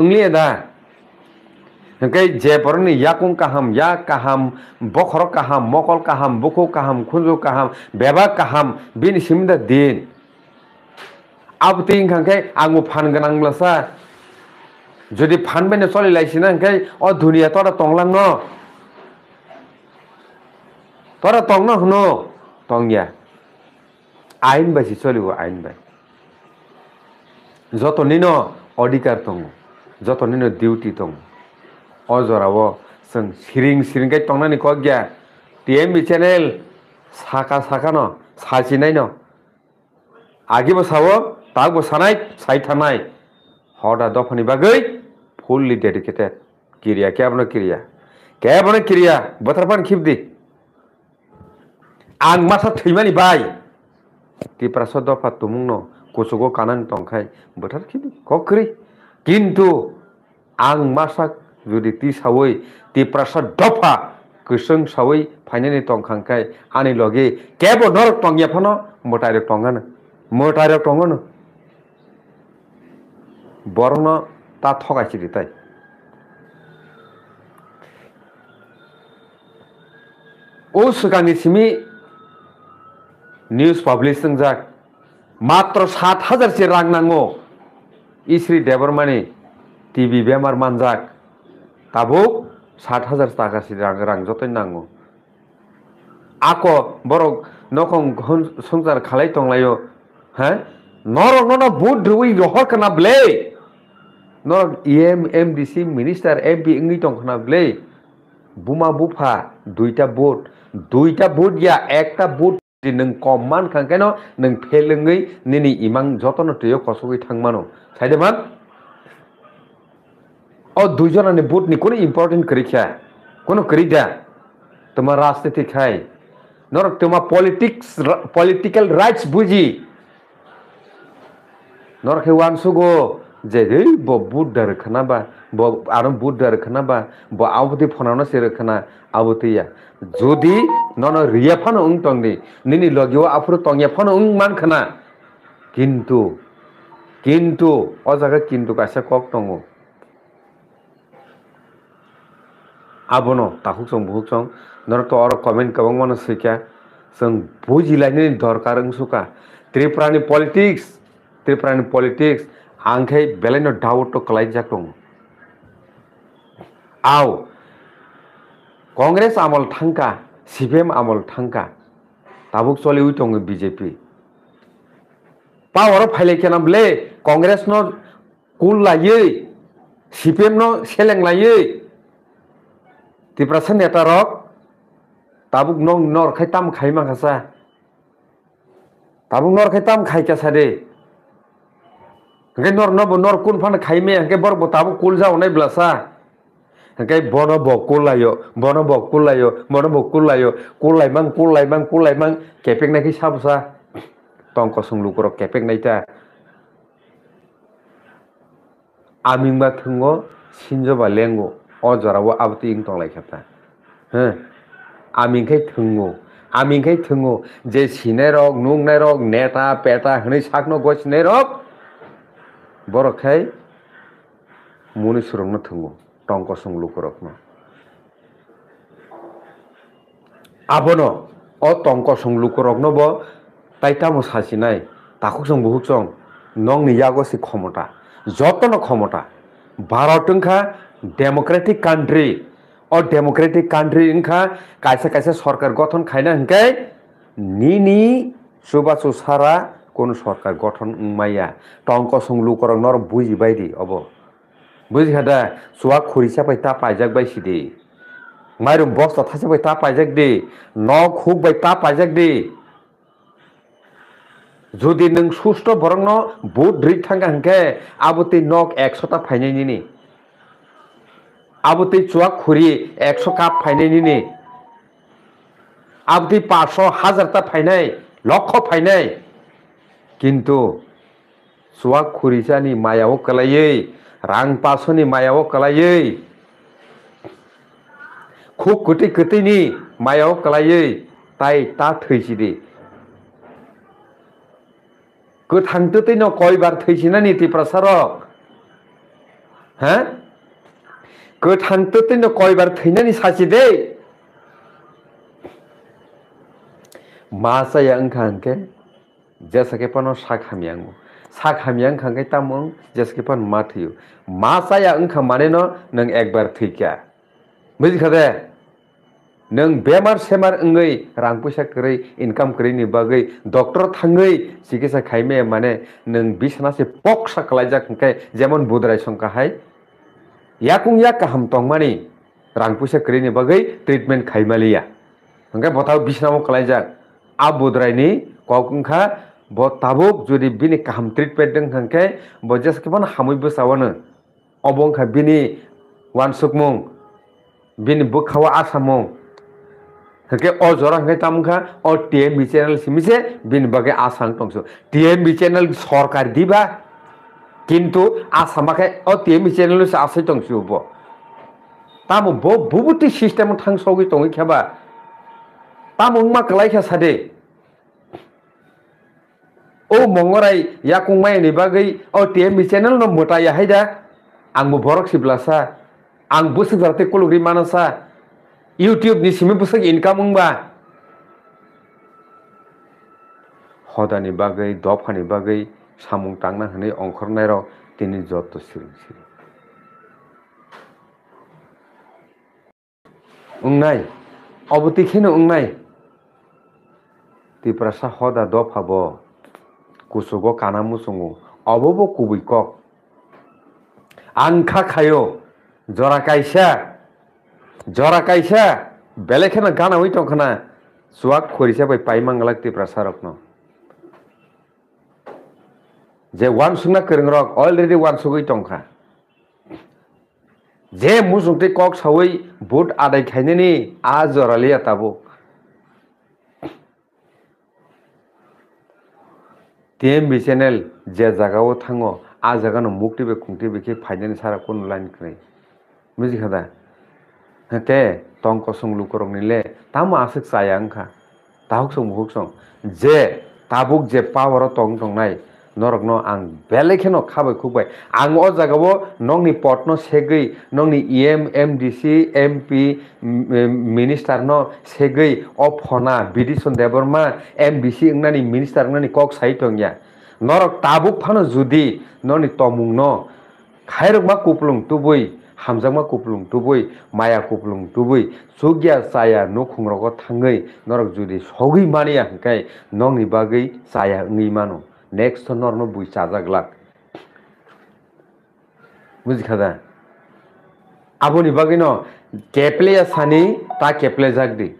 ओंली जेपर याकुं कहम या कहम बखर कहम मकल कहम बखो कहम खुजु कहम बेबा कहम बीन सिम दिन अब तीन खाई आंग फान गांगा जो फान बने चल लाइसना ओ दुनिया तरा तंग न तरा टंग आईन बासी चलो आईन बाई जतनी न अधिकार टंगू जतनिनो डिउटि दं अजराव जों सिरिं सिरिंखाय थांनानै खगिया टि एम बि चेनेल साखा साखा न सासिनाय न आगिबो सावो दागबो सानाय सायथानाय হওয়াটা দফানি বাগৈ ফুললি ডেডিকেটেড ক্রিয়া কে আপনার ক্রিয়া কে আপনার ক্রিয়া বতার পান খিবদি আং মাসা থৈমানি বাই টিপ্রাস দফা তুমুং ন কচুগো কানান টংখাই বতার খিবদি কক্রি किन्तु आं मा जुदि ति सावै ति प्रसाद दफा गोसों सावै फाइनानि टंखांखाय आनि लगे केबो नरक टंगिया फनो मोटारे टंगानो मोटारे टंगानो ता তা ঠকাইছিলি তাই ও সিগাंनिसिमि নিউজ পাब्लिশ जों जा मात्र 7000 से रां नांगौ ইশ্রী দেবর মানে টিবি বেমার মানজাক তাবুক ষাট হাজার টাকাসি রাং যতই নাঙ্গো আক বরক নখং সংসার খালাই টংলাইও হ্যাঁ নরক ননা বুট ধুই রহর কানা ব্লে নরক EM M DC minister M P ইংনি টংখানা ব্লে বুমা বুফা দুইটা বুট দুইটা বুট গিয়া একটা বুট নং কম মান খাঙ্কাইন নং ফেলঙ্গই নিনি ইমাং যতন টুয়ো কসগই থাংমানো ও দুজন दुईजना বুট নি কোনো ইম্পর্টেন্ট করি क्या কোনো করি दिया তোমার রাজনীতি খাই নর তোমার পলিটিক্স পলিটিক্যাল রাইটস বুঝি নরকে ওয়ানসুগো যে এই ব বুট দার খানাবা ব আর বুট দার বা ব আবতি ফোনানো সে রেখানা আবতি যদি নন রিয়া ফানো উং টং নিনি লগিও আফুর টংয়া ফানো উং খানা কিন্তু किन्तु अ जागा किन्तु कासा कक दङ आबनो ताखुक सं बुहुक सं नरतो और कमेंट कबंग मन सिख्या सं बुजिलायनि दरकार अंसुका त्रिपुरानि पॉलिटिक्स त्रिपुरानि पॉलिटिक्स आंखै बेलायनो डाउट कलाइ जाखं आव कांग्रेस आमल थांका सीपीएम आमल थांका ताबुक चलि उइतङ बीजेपी પાવર ફાઈલેખેના બ્લે કોંગ્રેસનો કુલ લાઈએ সিপিএমনো সেলেং লাইয়ে তিপ্রাসা নেতারক তাবুক নং নরখাই তাম খাই মাখাসা তাবুক নরখাই তাম খাই কাসা রে হ্যাঁ নর নব নর কোন ফান খাই মে হ্যাঁ বর তাবুক কুল যাও নাই ব্লাসা হ্যাঁ বন বকুল লাইও বন বকুল লাইও বন বকুল লাইও কুল লাইমাং কুল লাইমাং কুল লাইমাং কেপেক নাকি সাবসা tong kosong lukorok kepek naita amingba sinjo ba lengo o jorao abati ing tonglai khata ha amingkhai aming amingkhai thungo je sine rok nungnai rok neta peta hni sakno gochnai rok borok khai muni surungno thungo tong kosong lukorokno abono o tong kosong lukorokno bo তাইটামো সাচিনাই তাকুক সং বহুক সং নং নিজাগো সে ক্ষমতা যতন ক্ষমতা ভারত ওংখা ডেমোক্রেটিক কান্ট্রি ও ডেমোক্রেটিক কান্ট্রি ওংখা কাইসা কাইসা সরকার গঠন খাইনা হিংকাই নি নি সুবা সুসারা কোন সরকার গঠন মাইয়া টঙ্ক সংলু করং নর বুঝি বাইরি অব বুঝি হাদা চুয়া খরিসা পাই তা পাইজাক বাইসি দে মাইরম বস্তা থাসে পাই তা পাইজাক দে নখ হুক বাই তা পাইজাক দে जुदि नों सुस्थ बरंनो बुट रि थांगा हंखे आबुति नक एकसता फाइनायनि आबुति चुवा खुरि एकस' काप फाइनायनि आबुति पाचस' हाजारता फाइनाय लक्ष फाइनाय किन्तु चुवा खुरिसानि मायाव कलायै रां पाचस'नि मायाव कलायै खुब गोथै गोथैनि मायाव कलायै ताइ ता थैसिदि 그 당뜻이노 고이발 퇴신하니 디프라사로 그 당뜻이노 고이발 퇴나니 사시데 마사야 응칸게 제사케파노 사카미앙고 साखामियांग खंगे तामोंग जसके पन माथियो मासा या अंख माने न नंग एक बार थी क्या बुझ खदे नों बेमार सेमार ओंगै रां पैसा करै इनकाम करैनि बागै डॉक्टर थाङै चिकित्सा खाइमे माने नों बिसनासे पक साखलाय जाखंखाय जेमन बुद्राय संखाहाय याकुं या काहाम तंमानि रां पैसा करैनि बागै ट्रिटमेंट खाइमालिया ओंखाय बताव बिसनाव खालाय जा आ बुद्रायनि कवकंखा ब ताबुक जुदि बिनि काहाम ट्रिटमेन्ट दोंखांखाय ब जेसकेबन अबंखा बिनि वानसुकमुं बिनि बोखावा आसामुं हे अजर हेतामुखा और टी एम वि चेनेल सिमिसे बीन बगे आसांग टू टी वि चेनेल सरकार दीबा किंतु आसाम बाखे वि चेनेल आसे टू तम बुबुटी सिस्टेम थी टीखेबा तम उमा कल सदे ओ मंगराई या कंगमाई बगे और टी एम वि चेनेल मोटाई आंबू बरक सिब्ला सा आंग बस कलग्री माना सा युट्युबनि सिमी पुस्तक इनकम होनबा হদানি বাগৈ দফানি বাগৈ সামুं টাংনা হनै অংখরনায়র তিনি যত সিরিংসি উংনাই অবতিখিন উংনাই তিপ্রাসা হদা দফাব কুসুগ কানা মুসুঙ্গু অবব কুবৈকক আংখা খায়ো জরা কাইসা জৰা কাইছা বেলেগ হেনে গান ঐ টংখনা চোৱাক খৰিছা পাই পাই মাংলাক তে প্ৰচাৰক ন যে ওৱান চুনা কৰিং ৰক অলৰেডি ওৱান চুকৈ টংখা যে মোৰ যোনটো কক চাৱৈ বুট আদাই খাইনে নি আ জৰালি এটাব টি এম বি চেনেল যে জাগাও থাঙ আ জাগানো মোক টিভি খুঁটি বিষে ফাইনেন্সাৰ কোনো লাইন কৰে বুজি খাদা হেতে টংক চংলুক নিলে তা মো আছে চায়াং খা তাহক চং বহুক চং যে তাবুক যে পাৱাৰ টং টং নাই নৰক ন আং বেলেগে ন খাবই খুবাই আং অ জাগাব নংনি পটন চেগৈ নংনি E M M D C M P minister ন চেগৈ অ ফনা বিদিচন দেৱৰমা এম ডি চি ইংনানি মিনিষ্টাৰ ইংনানি কক চাই টংয়া নৰক তাবুক ফান যদি নংনি তমুং ন খাইৰক মা কুপলং তুবৈ hamjakma kuplung tubui maya kuplung tubui sugya saya nukhung rogo thangai norok judi sogi mani yankai nong nibagai saya ngi mano next to norno bui chajaglak bujikhada abo nibagai no keple asani ta keple jagdi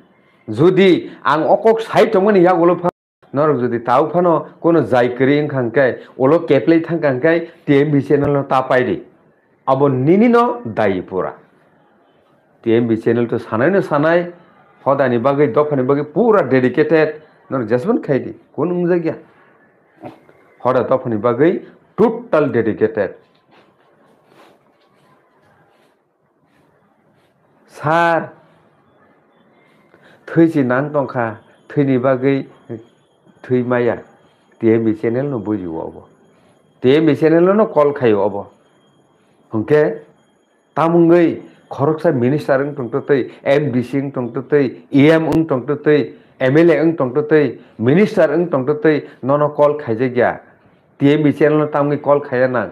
judi ang okok sai tongani ya golop norok judi tau phano kono jaikri ingkhankai olo keple thangkankai tm bisenal no ta paidi अब निनिन दाइपुरा টিএমবি চ্যানেলটো সানাইনো সানাই হদানি বাগৈ দফানি বাগৈ পুরা ডেডিকেটেড নর জাসবন খাইদি কোন জায়গা হদা দফানি বাগৈ টোটাল ডেডিকেটেড সার থৈজি নাং টংখা থৈনি বাগৈ থৈ মায়া টিএমবি চ্যানেল নো বুঝিও অব টিএমবি চ্যানেল নো কল খাইও অব হংকে তামুঙ্গৈ ঘৰক চাই মিনিষ্টাৰ টংটোতেই এম ডি চি টংটোতেই ই এম ওং টংটোতেই এম এল এ ওং টংটোতেই মিনিষ্টাৰ ওং টংটোতেই ন ন কল খাইজে গিয়া টি এম বি চেনেল তামুঙি কল খাইয়া না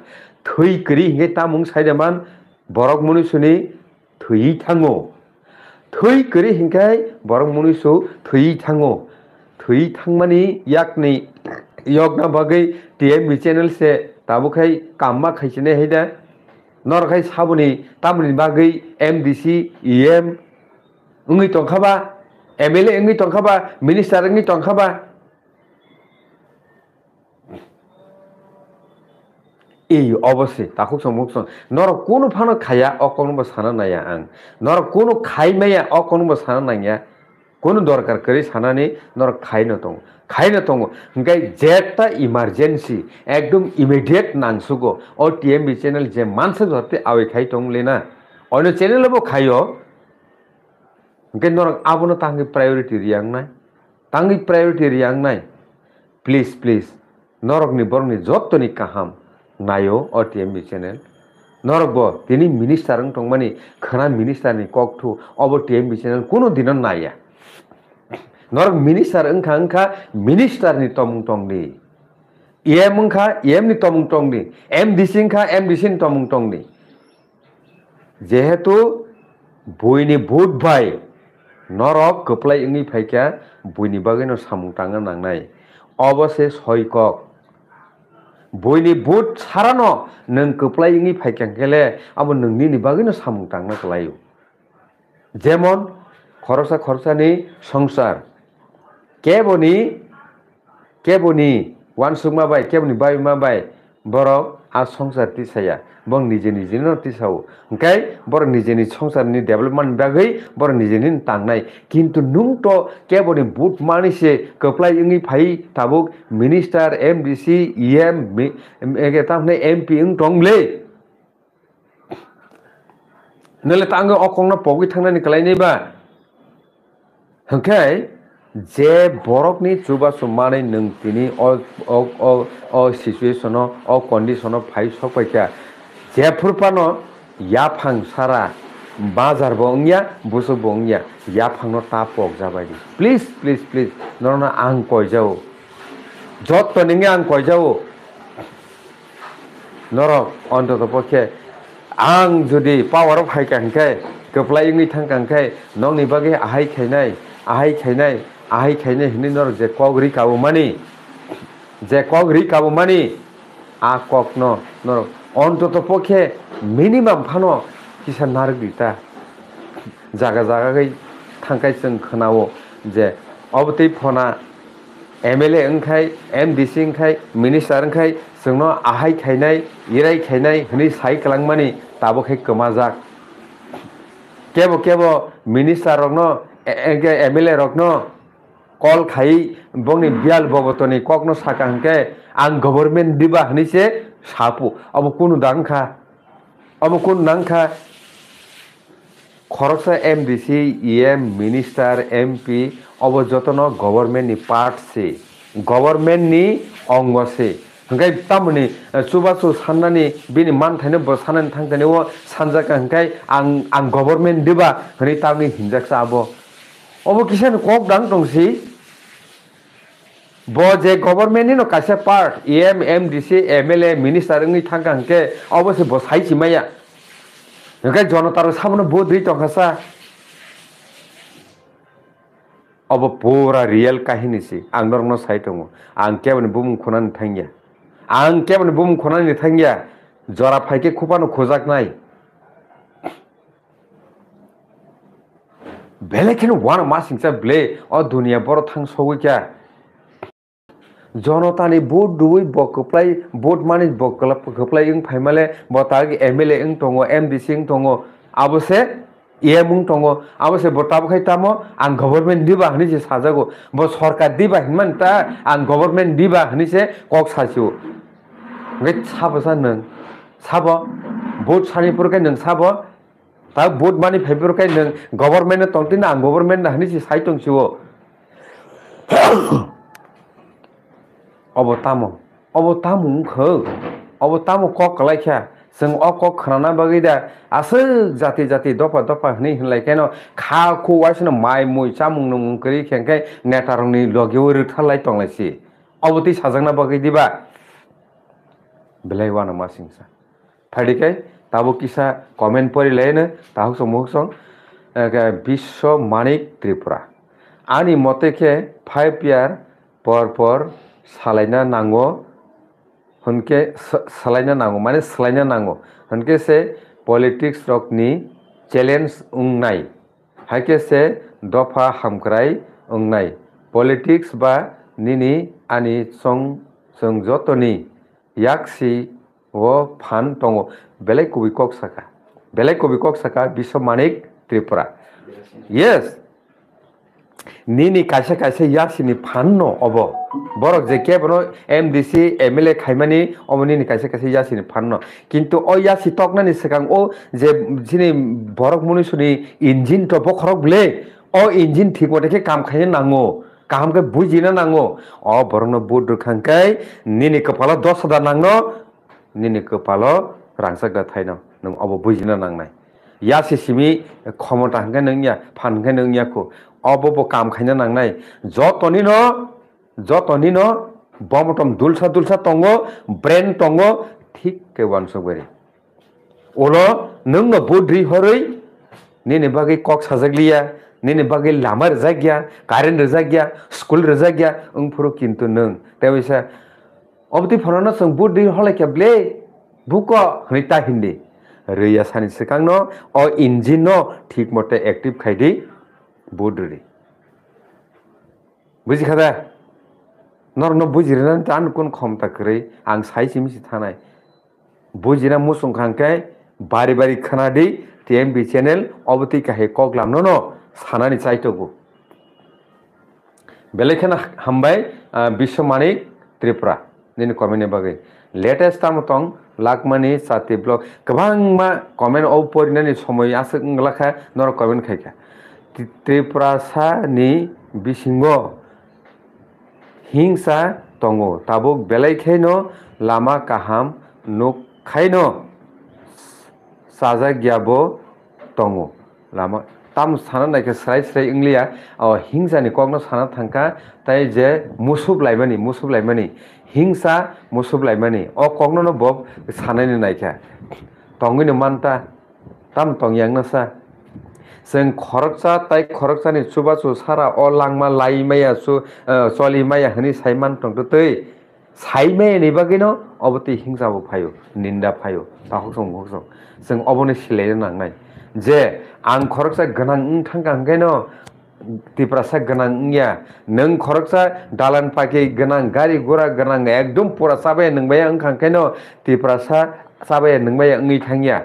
থৈ কৰি হিহে তামুং চাইদেমান বৰক মুনি চুনি থৈ থাঙো থৈ কৰি হিংকাই বৰক মুনি চৌ থৈ থাঙো থৈ থাংমানি ইয়াক নি ইয়াক নাভাগে টি এম বি চেনেল চে তাবুখাই কাম মা খাইছেনে সেইদা नरखाइ सबै बगैँ एमडिसि इएम नै तनखा एमएलए अङ्गी तनखा मिनिस्टार तनखा ए अवश्य त नुफ खा अनु सान ना अङ न कुन खाइ अ को सानो नै কোনো দরকার করে সানানি নরক খাই নতং খাই নতং ওনকাই যেটা ইমার্জেন্সি একদম ইমিডিয়েট নানসুগো ও টিএমবি চ্যানেল যে মানসে ধরতে আওয়ে খাই তংলে না অন্য চ্যানেল হবো খাইও ওনকাই নরক আবনো তাঙ্গি প্রায়োরিটি রিয়াং নাই তাঙ্গি প্রায়োরিটি রিয়াং নাই প্লিজ প্লিজ নরকনি বরংনি যতনি কাহাম নাইও ও টিএমবি চ্যানেল নরক তিনি মিনিস্টার টংমানি খানা মিনিস্টারনি কক ঠু অব টিএমবি চ্যানেল কোনো দিনও Naiya nor minister engka engka minister ni tomung di, em engka em ni tomung tongdi em disin kha em disin tomung tongdi jehetu ni bhut bai norok koplai ini phaikya boini bagai no samung tanga nangnai obose bui ni but sarano neng koplai engi phaikya kele abo neng ni bagai no samung tangna kalayu jemon খরচা ni নেই সংসার কেবনি কেবনি ওয়ান সুকমা বাই কেবনি বাই মা বাই বরক আর সংসার তিসাইয়া বং নিজে নিজেনো তিসাও ওখাই বড় নিজেনি সংসারনি ডেভেলপমেন্ট বাগৈ বড় নিজেনি টাংনাই কিন্তু নুংট কেবনি বুট মানিসে কপ্লাই ইংনি ফাই তাবুক e minister M D C EM এগে তাহলে মানে এমপি ইং টংলে নলে তাঙ্গ অকংনা পগি থাংনানি কলাইনিবা ওখাই जे बरफनि चुबा सुमानै नों दिनै सिचुवेसनाव अ कन्डिसनाव फाय सफैखा जेफोरपानो या सारा बाजार बंया बुसु बंया याफांनो तापक जाबायदि प्लिज प्लिज प्लिज नरना आं कयजाओ जत नोङो आं कयजाओ नरक अन्तत पक्षे आं जुदि पावाराव फायखांखाय गोब्लायङै थांखांखाय नंनि बागै आहाय खायनाय आहाय खायनाय ahi khaine hini nor je kok ri kabu mani যে কক রি কাবো মানে আ কক ন নর অন্তত পক্ষে মিনিমাম ফানো কিসান নারক দিতা জাগা জাগাগৈ থাকাই जों खोनावो যে অবতৈ ফনা এম এল এ ওंखाय এম ডি সি ओंखाय মিনিস্টার ओंखाय जोंनो আহাই খাইनाय ইরাই খাইनाय হনি সাই কালাংমানি তাবখাই কমাজাক কেব কেব মিনিস্টার রগ্ন এম এল এ রগ্ন कल खाई बंगनी बियाल बगतनी कक्नो साकांके आं गभर्नमेन्ट दिबा हनिसे सापु अब कुनु दांखा अब कुन दांखा खरसा एमडिसी इएम मिनिस्टार एमपी अब जतन गभर्नमेन्ट नि पार्ट से गभर्नमेन्ट नि अंग से হংকাই তামনি চুবাচু সাননানি বিনি মানথাইনে সানানি থাংথাইনে ও সানজাকা হংকাই আং আং গভর্নমেন্ট দিবা হনি তামনি হিনজাকসা আবো obo kisan kok dang tong si bo je government no kaisa part em mdc mla minister ngi thangka hangke se bo sai chimaya hangke jonotar samne bo dri tong khasa ang पूरा no sai से ang ke साइ bum आं केबन ang ke थांया bum केबन ni thangya jora जरा ke खुपानो खोजाक nai বেলেগখিনি ওৱান মাছ হিংসা বোলে অঁ ধুনীয়া বৰ থাংচৌ কিয়া জনতানি বহুত দুই বকপ্লাই বহুত মানে বকপ্লাই ইং ফাইমালে বতাক এম এল এ ইং টঙ এম ডি চি ইং টঙ অৱশ্যে ই এম ইং টঙ অৱশ্যে বতাব খাই তাম আং গভৰ্ণমেণ্ট দিবা হানিছে চাজাগ ব চৰকাৰ দিবা সিমান তাৰ আং গভৰ্ণমেণ্ট দিবা হানিছে কক চাইছো চাব চা নহ চাব বহুত চাৰিফুৰকে নহ চাব 다 무엇만이 배부르게 있는 거버맨은 똥띠나 안 거버맨은 하니지 사이통시고 अब तामाङ अब तामाङ ख अब तामाङ कक लाइख्या जों अ कक खोना बगैदा आसो जाति जाति दफा दफा हुनै होनलायखायनो खाखौ वाइसनो माइ मुइ चामुङ नमुङ करि खेंखाय नेटारंनि लग्यो रोथालाय टंलायसि अब ती साजोंना बगैदिबा बेलाय তাবো কিছা কমেণ্ট পৰি লৈ নে তাহক চমুকচোন বিশ্ব মাণিক ত্ৰিপুৰা আনি মতেকে ফাইভ ইয়াৰ পৰ পৰ চালাইনা নাঙ হনকে চালাইনা নাঙ মানে চালাইনা নাঙ হনকে সে পলিটিক্স ৰকনি চেলেঞ্জ উংনাই হাইকে সে দফা হামক্ৰাই উংনাই পলিটিক্স বা নিনি আনি চং চং যতনি অ' ফান টঙ বেলেগ কবি কওক চাকা বেলেগ কবি কওক চাকা বিশ্বমাণিক ত্ৰিপুৰা য়েছ নি নি কাইছে কাইছে ইয়াৰ চিনি ফান ন হ'ব বৰক যেতিয়া বনো M D C M L A খাইমানি অমনি নি কাইছে কাইছে ইয়াৰ চিনি ফান ন কিন্তু অ ইয়াৰ চিতক না নিচাকাং অ' যে যিনি বৰক মুনি চুনি ইঞ্জিন টপ খৰক বোলে অ ইঞ্জিন ঠিকমতেকে কাম খাইহে নাঙো কামকে বুজি না নাঙো অ বৰ ন নি নি দহ হাজাৰ নাঙ নিনি কপাল রাজাগা থাই নব বুঝিনা নামায় ইয়াসে সিমি ক্ষমতা হে নিয়া ফানহে নিয়াকে অবব কাম খাইনে নামায় যতনি যতনি বমটম দুলসা দুলসা টঙ্গ ব্রেন টঙ্গ ঠিক কেবানি অল নুদ্রি হরই নিনি বাকি কক সাজাগলিয়া নিনি বাকি লামা রেজা গিয়া কারেন্ট রেজা গিয়া স্কুল রেজা গিয়া কিন্তু নেন তেমন obti phorona sung bu dir hole ke ble buko hani ta hindi rya sani sekang no o engine no thik mote active khai di budri বুঝি খাদা নর ন বুঝিরেন টান কোন ক্ষমতা করে আং সাইছি মিছি থানায় বুঝিনা মুসংখানকে বারে বারে খানা দি টিএমবি চ্যানেল অবতি কাহে কগলাম ন সানানি চাইতগু বেলেখানা হামবাই বিশ্বমানিক ত্রিপুরা जिन कमेन्ट बगे लेटेस्ट आम तंग लाखमानी साथी ब्लग कबांग मा कमेन्ट औ परिना नि समय आस लखा नर कमेन्ट खायका त्रिपुरा सा नि बिसिंग हिंसा तंगो ताबुक बेलाय खैन लामा काहाम नु खैन साजा ग्याबो तंगो लामा তাম সানা নাইকে স্রাই স্রাই ইংলিয়া হিংসা নি কগ্ন সানা থাকা তাই যে মুসুব লাইবানি মুসুব লাইবানি हिंसा मुसुबलाय माने अ कंगनो बब सानैनो नायखा तंगिनो मानता ताम तंगियांगना सा जों खरकसा ताइ खरकसानि सुबा सु सारा अ लांमा लाइमाया सु सलिमाया हनि साइमान तंगो तै সাইমাই নিবাগিনো অবতি হিংসাবো ফায়ো নিন্দা ফায়ো তা হকসং হকসং जों অবনে সিলাইनो नांनाय जे आं खरकसा गोनां थांगांखायनो diprasa genang ya neng koraksa dalan pakai genang gari gora genang ya dum pura sabaya neng bayang kang keno diprasa sabaya neng bayang ngi kang ya.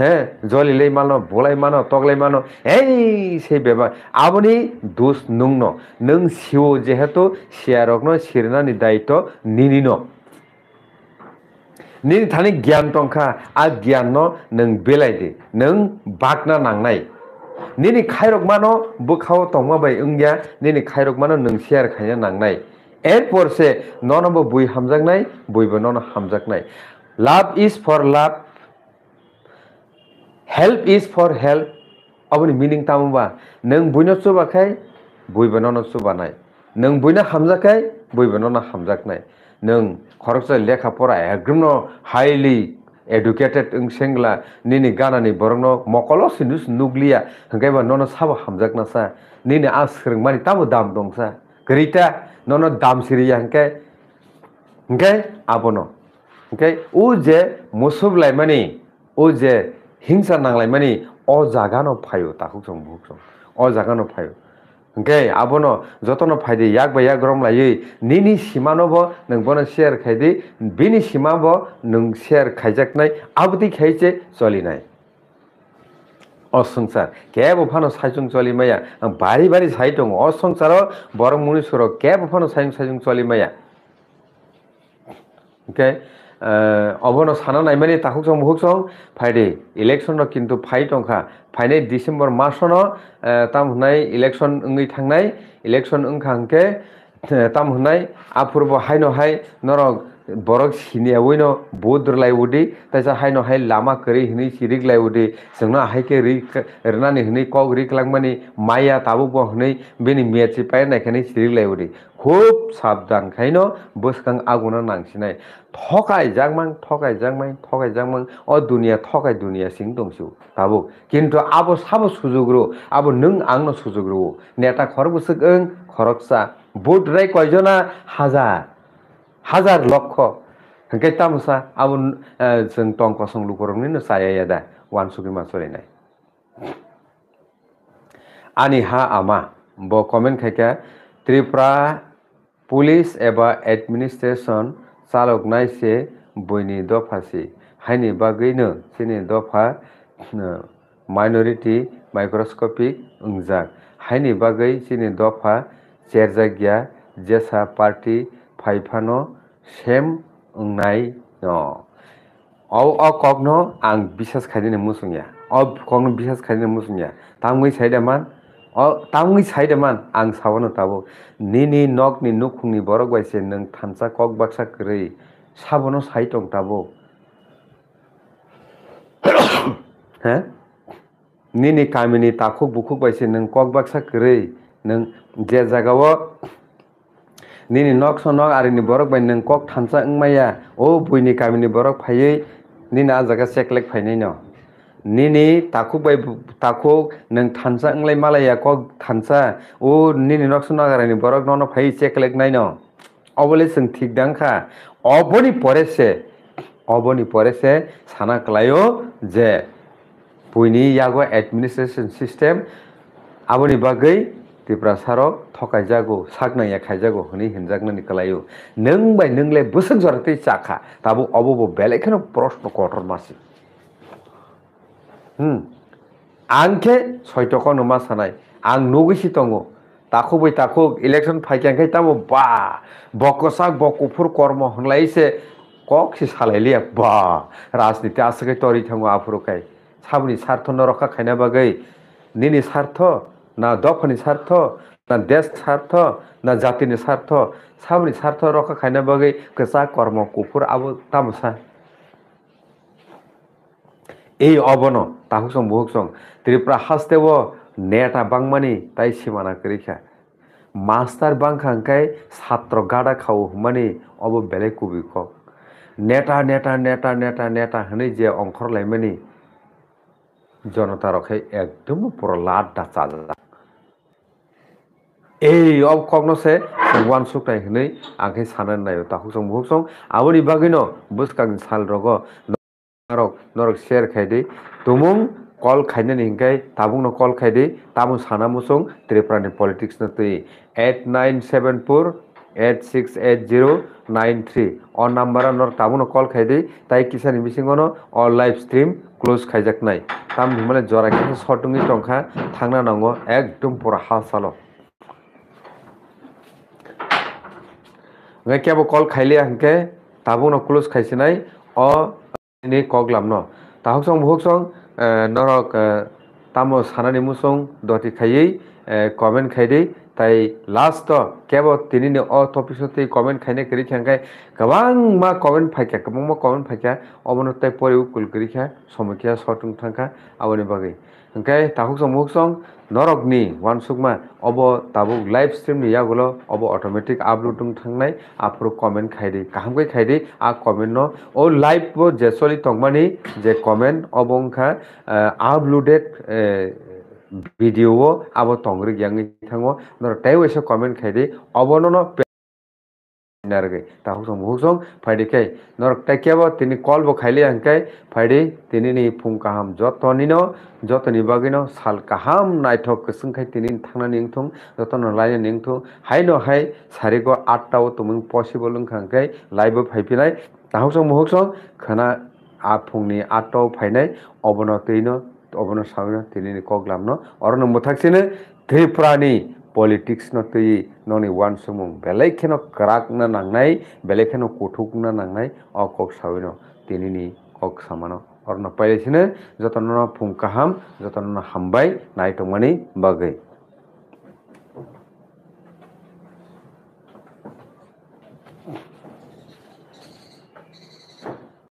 হ্যাঁ জলিলেই মানো বলাই মানো তগলাই মানো এই সেই ব্যাপার আপনি দোষ নুংন নং সিও যেহেতু সিয়ারকন সিরনানি দায়িত্ব নিনিন নিনি থানি জ্ঞান টঙ্কা আর জ্ঞান নং বেলাইদে নং বাগনা নাংনাই নিনি খাইরক মানো বখাও টংমাবাই ওংগিয়া নিনি খাইরক মানো নং সিয়ার খাইয়া নাংনাই এরপর সে ননব বই হামজাকনাই বইব নন হামজাকনাই love is for love help is for help আপুনি মিনিং তামোবা নং বুইন চুবাখাই বুইবেন চুবা নাই নং বুইন হামজাখাই বুইবেন হামজাক নাই নং খৰচাই লেখা পঢ়া একদম হাইলি এডুকেটেড সেংলা নিনি গানানি বৰং মকল সিন্দু নুগলিয়া হেকাইবা নন চাব হামজাক নাচা নিনি আ সৰংমানি তামো দাম দংসা গ্ৰীতা নন দাম চিৰিয়া আবন হেকাই ও যে মচুব লাইমানি ও যে हिंसा नांलाय माने अ जागानो फायो ताखुक सं बुहुक सं अ जागानो फायो ओंखाय आबनो जतनो फायदि याग बा याग रम लायै निनि सिमानोबो नोंबोनो शेयर खायदि बिनि सिमाबो नों शेयर खायजाकनाय आबदि खायजे चलिनाय असंसार केब फानो साइजुं चलिमाया बारि बारि साइ असंसार बर मुनिसर केब फानो साइजुं साइजुं चलिमाया ओंखाय ଅବନ ସାନ ନାଇଁମାନେ ତାକୁ ସଙ୍ଗ ବହୁତ ସଙ୍ଗ ଫାଇଡ଼େ ଇଲେକ୍ସନ୍ର କିନ୍ତୁ ଫାଇ ଟଙ୍କା ଫାଇନେ ଡିସେମ୍ବର ମାସନ ତାମ ହୁନାଇ ଇଲେକ୍ସନ୍ ଙ୍ଗି थांनाय इलेक्सन ओंखांखे ताम हुनाय आफुरबो हायनो हाय नरक বৰক চিনিয়াবই ন বহুত দূৰ লাগিব দেই হাই নহাই লামা কৰি শুনি চিৰিক লাগিব দেই চেনা আহিকে ৰিক ৰেনানি শুনি কক ৰিক লাগমানি মায়া তাবো পোৱা শুনি বেনি মিয়াদ চিপাই নাইখানি চিৰিক লাগিব দেই খুব চাবধান খাই ন বস্কাং আগুনা নাংচিনাই থকাই যাকমাং থকাই যাকমাই থকাই যাকমাং অ দুনিয়া থকাই দুনিয়া চিং দংছো তাবো কিন্তু আব চাব সুযোগ ৰ আব নং আং ন সুযোগ ৰ নেতা খৰ বছৰ ওং খৰকচা ৰাই কয়জনা হাজাৰ हजार লক্ষ হেঁকেতা মশা আবন जों টং কসং লুকরংনি সায়া দা ওয়ান সুকি মা সরিনাই हा आमा ब कमेन्ट खायका त्रिपुरा पुलिस एवं एडमिनिस्ट्रेशन चालकना से बयनि दफासी हाई बागैनो सिनि दफा माइनरिटी माइक्रोस्कोपिक हाई हायनि बागै दफा सेरजागिया जेसा पार्टी फाइफानो सेम ओंनाय अ अ कग्नो आं विश्वास खाइदिने मुसुङिया अ कग्नो विश्वास खाइदिने मुसुङिया तामुङै साइदामान अ तामुङै साइदामान आं सावनो ताबो निनि नक नि नुखुंनि बरक बायसे नों थानसा कक बाक्सा करै साबनो साइतं ताबो हा निनि कामिनि ताखुक बुखुक बायसे नों कक बाक्सा करै नों जे जागाव नि नक सो नक आरि बरक बाय नंग कक थानसा अंग माया ओ बुइनि कामिनि बरक फाये नि ना जागा सेकलेक फाइनै न नि नि ताकु बाय ताकु नंग थानसा मालाया कक थानसा ओ नि नि नक सो बरक न न सेकलेक नाय न अबले सों ठीक दंखा अबनि परेसे अबनि परेसे साना क्लायो जे बुइनि यागो एडमिनिस्ट्रेसन सिस्टम आबनि बागै टिप्रासार थकाइजागौ सागनाया खाइजागौ हनि हिनजागनानि कलायो नों बाय नोंलाय बोसोर जरते चाखा ताबो अबबो बेलेखनो प्रश्न कटर मासि হুম आंखे सयटक नुमा सानाय आं नगैसि दङ তাকো बै ताखौ इलेक्सन फाइखांखाय ताबो बा बकसाक बकफुर कर्म होनलायसे ককসি সালাইলিয়া বা রাজনীতি আসাকে তরি থাঙ্গো আফুরকাই সাবনি স্বার্থ নরকা খাইনা বাগৈ নিনি স্বার্থ না দফনি স্বার্थ না দেশ স্বার্থ স্বাर्थ ना जातिनि सार्थ साबनि রক্ষা খাই না বগে केसा কর্ম কুফুর अब তামসা এই অবন তাহুসং বহুকসং ত্রিপুরা হাস্তেব নেটা বাংমানি তাই সীমানা রেখা মাস্টার বাংখাঙ্কাই ছাত্র গাড়া খাও মানে অব বেলে কবি কক নেটা নেটা নেটা নেটা নেটা হে যে অংখর লাইমানি জনতা রখাই একদম পুরো ডা চাজা এই অবকগ্নছে ভগৱান চুকাই হেনে আগে সানন নাই তাহুসং ভুকসং আবনি বাগিন বুসকাং সাল ৰগ নরক নরক শের খাই দে তুমুং কল খাই নিংকাই তাবুং কল খাই দে তাবুং সানা মুসং ত্রিপুরানি পলিটিক্স নতই nine seven four eight six eight zero' nine three অ নাম্বার নর তাবুন কল খাই দে তাই কিছান মিসিংন অ লাইভ স্ট্রিম ক্লোজ খাইজাক নাই তাম হিমালয় জরাখি সটুঙ্গি টঙ্কা থাকনা নঙ একদম পুরা হাসালো ৱে কেব কল খাইলে হেংকে তাবো নকলোচ খাইছে নাই অ এনে কক লাম ন তাহক চং বহুক চং নৰক তামো চানা নিমু চং দহি খাইয়েই কমেণ্ট খাই দেই তাই লাষ্ট কেব তিনি অ টপিকতে কমেণ্ট খাইনে কৰি খাই গবাং মা কমেণ্ট ফাইকে কবং মা কমেণ্ট ফাইকে অমনত তাই কুল কৰি খাই চমকীয়া চৰ্টং থাকা আমনি বাগেই hingke tabuk song muk song norok ni wansukma obo tabuk live stream ni yagulo obo automatic upload tum thangnai apro comment khaidi kaham koi khaidi a comment no o live bo jesoli tongmani je comment obongkha uploaded video আবার তংরে গিয়াঙ্গি থাঙ্গো নর টাই ওইসব কমেন্ট খাই দে অবনন নারগে তাহু সমহুসং ফাইডি কে নর টাকিয়াব তিনি কল বখাইলে আংকাই ফাইডি তিনি নি ফুং কাহাম যতনিন যতনি বাগিন সাল কাহাম নাইঠ কসংখাই তিনি থানা নিংথং যতন লাইন নিংথু হাই ন হাই সারিগ আটটাও তুমি পসিবল খাংকাই লাইব ফাইপিলাই তাহু সমহুসং খনা আ ফুংনি আটটাও ফাইনাই অবনতেইন অবন সাউন তিনি কগলামন অরণ মুথাকসিনে ধৈ প্রাণী पलिटिक्स नई नौनी वन समू बेलेखेनो क्राकनो नांनाय बेलेखेनो कठुकनो नांनाय अ कक सावनो तिनिनि कक सामानो अरनो पाइसिनो जतनो फुंकाहाम जतनो हामबाय नायतमानि बागै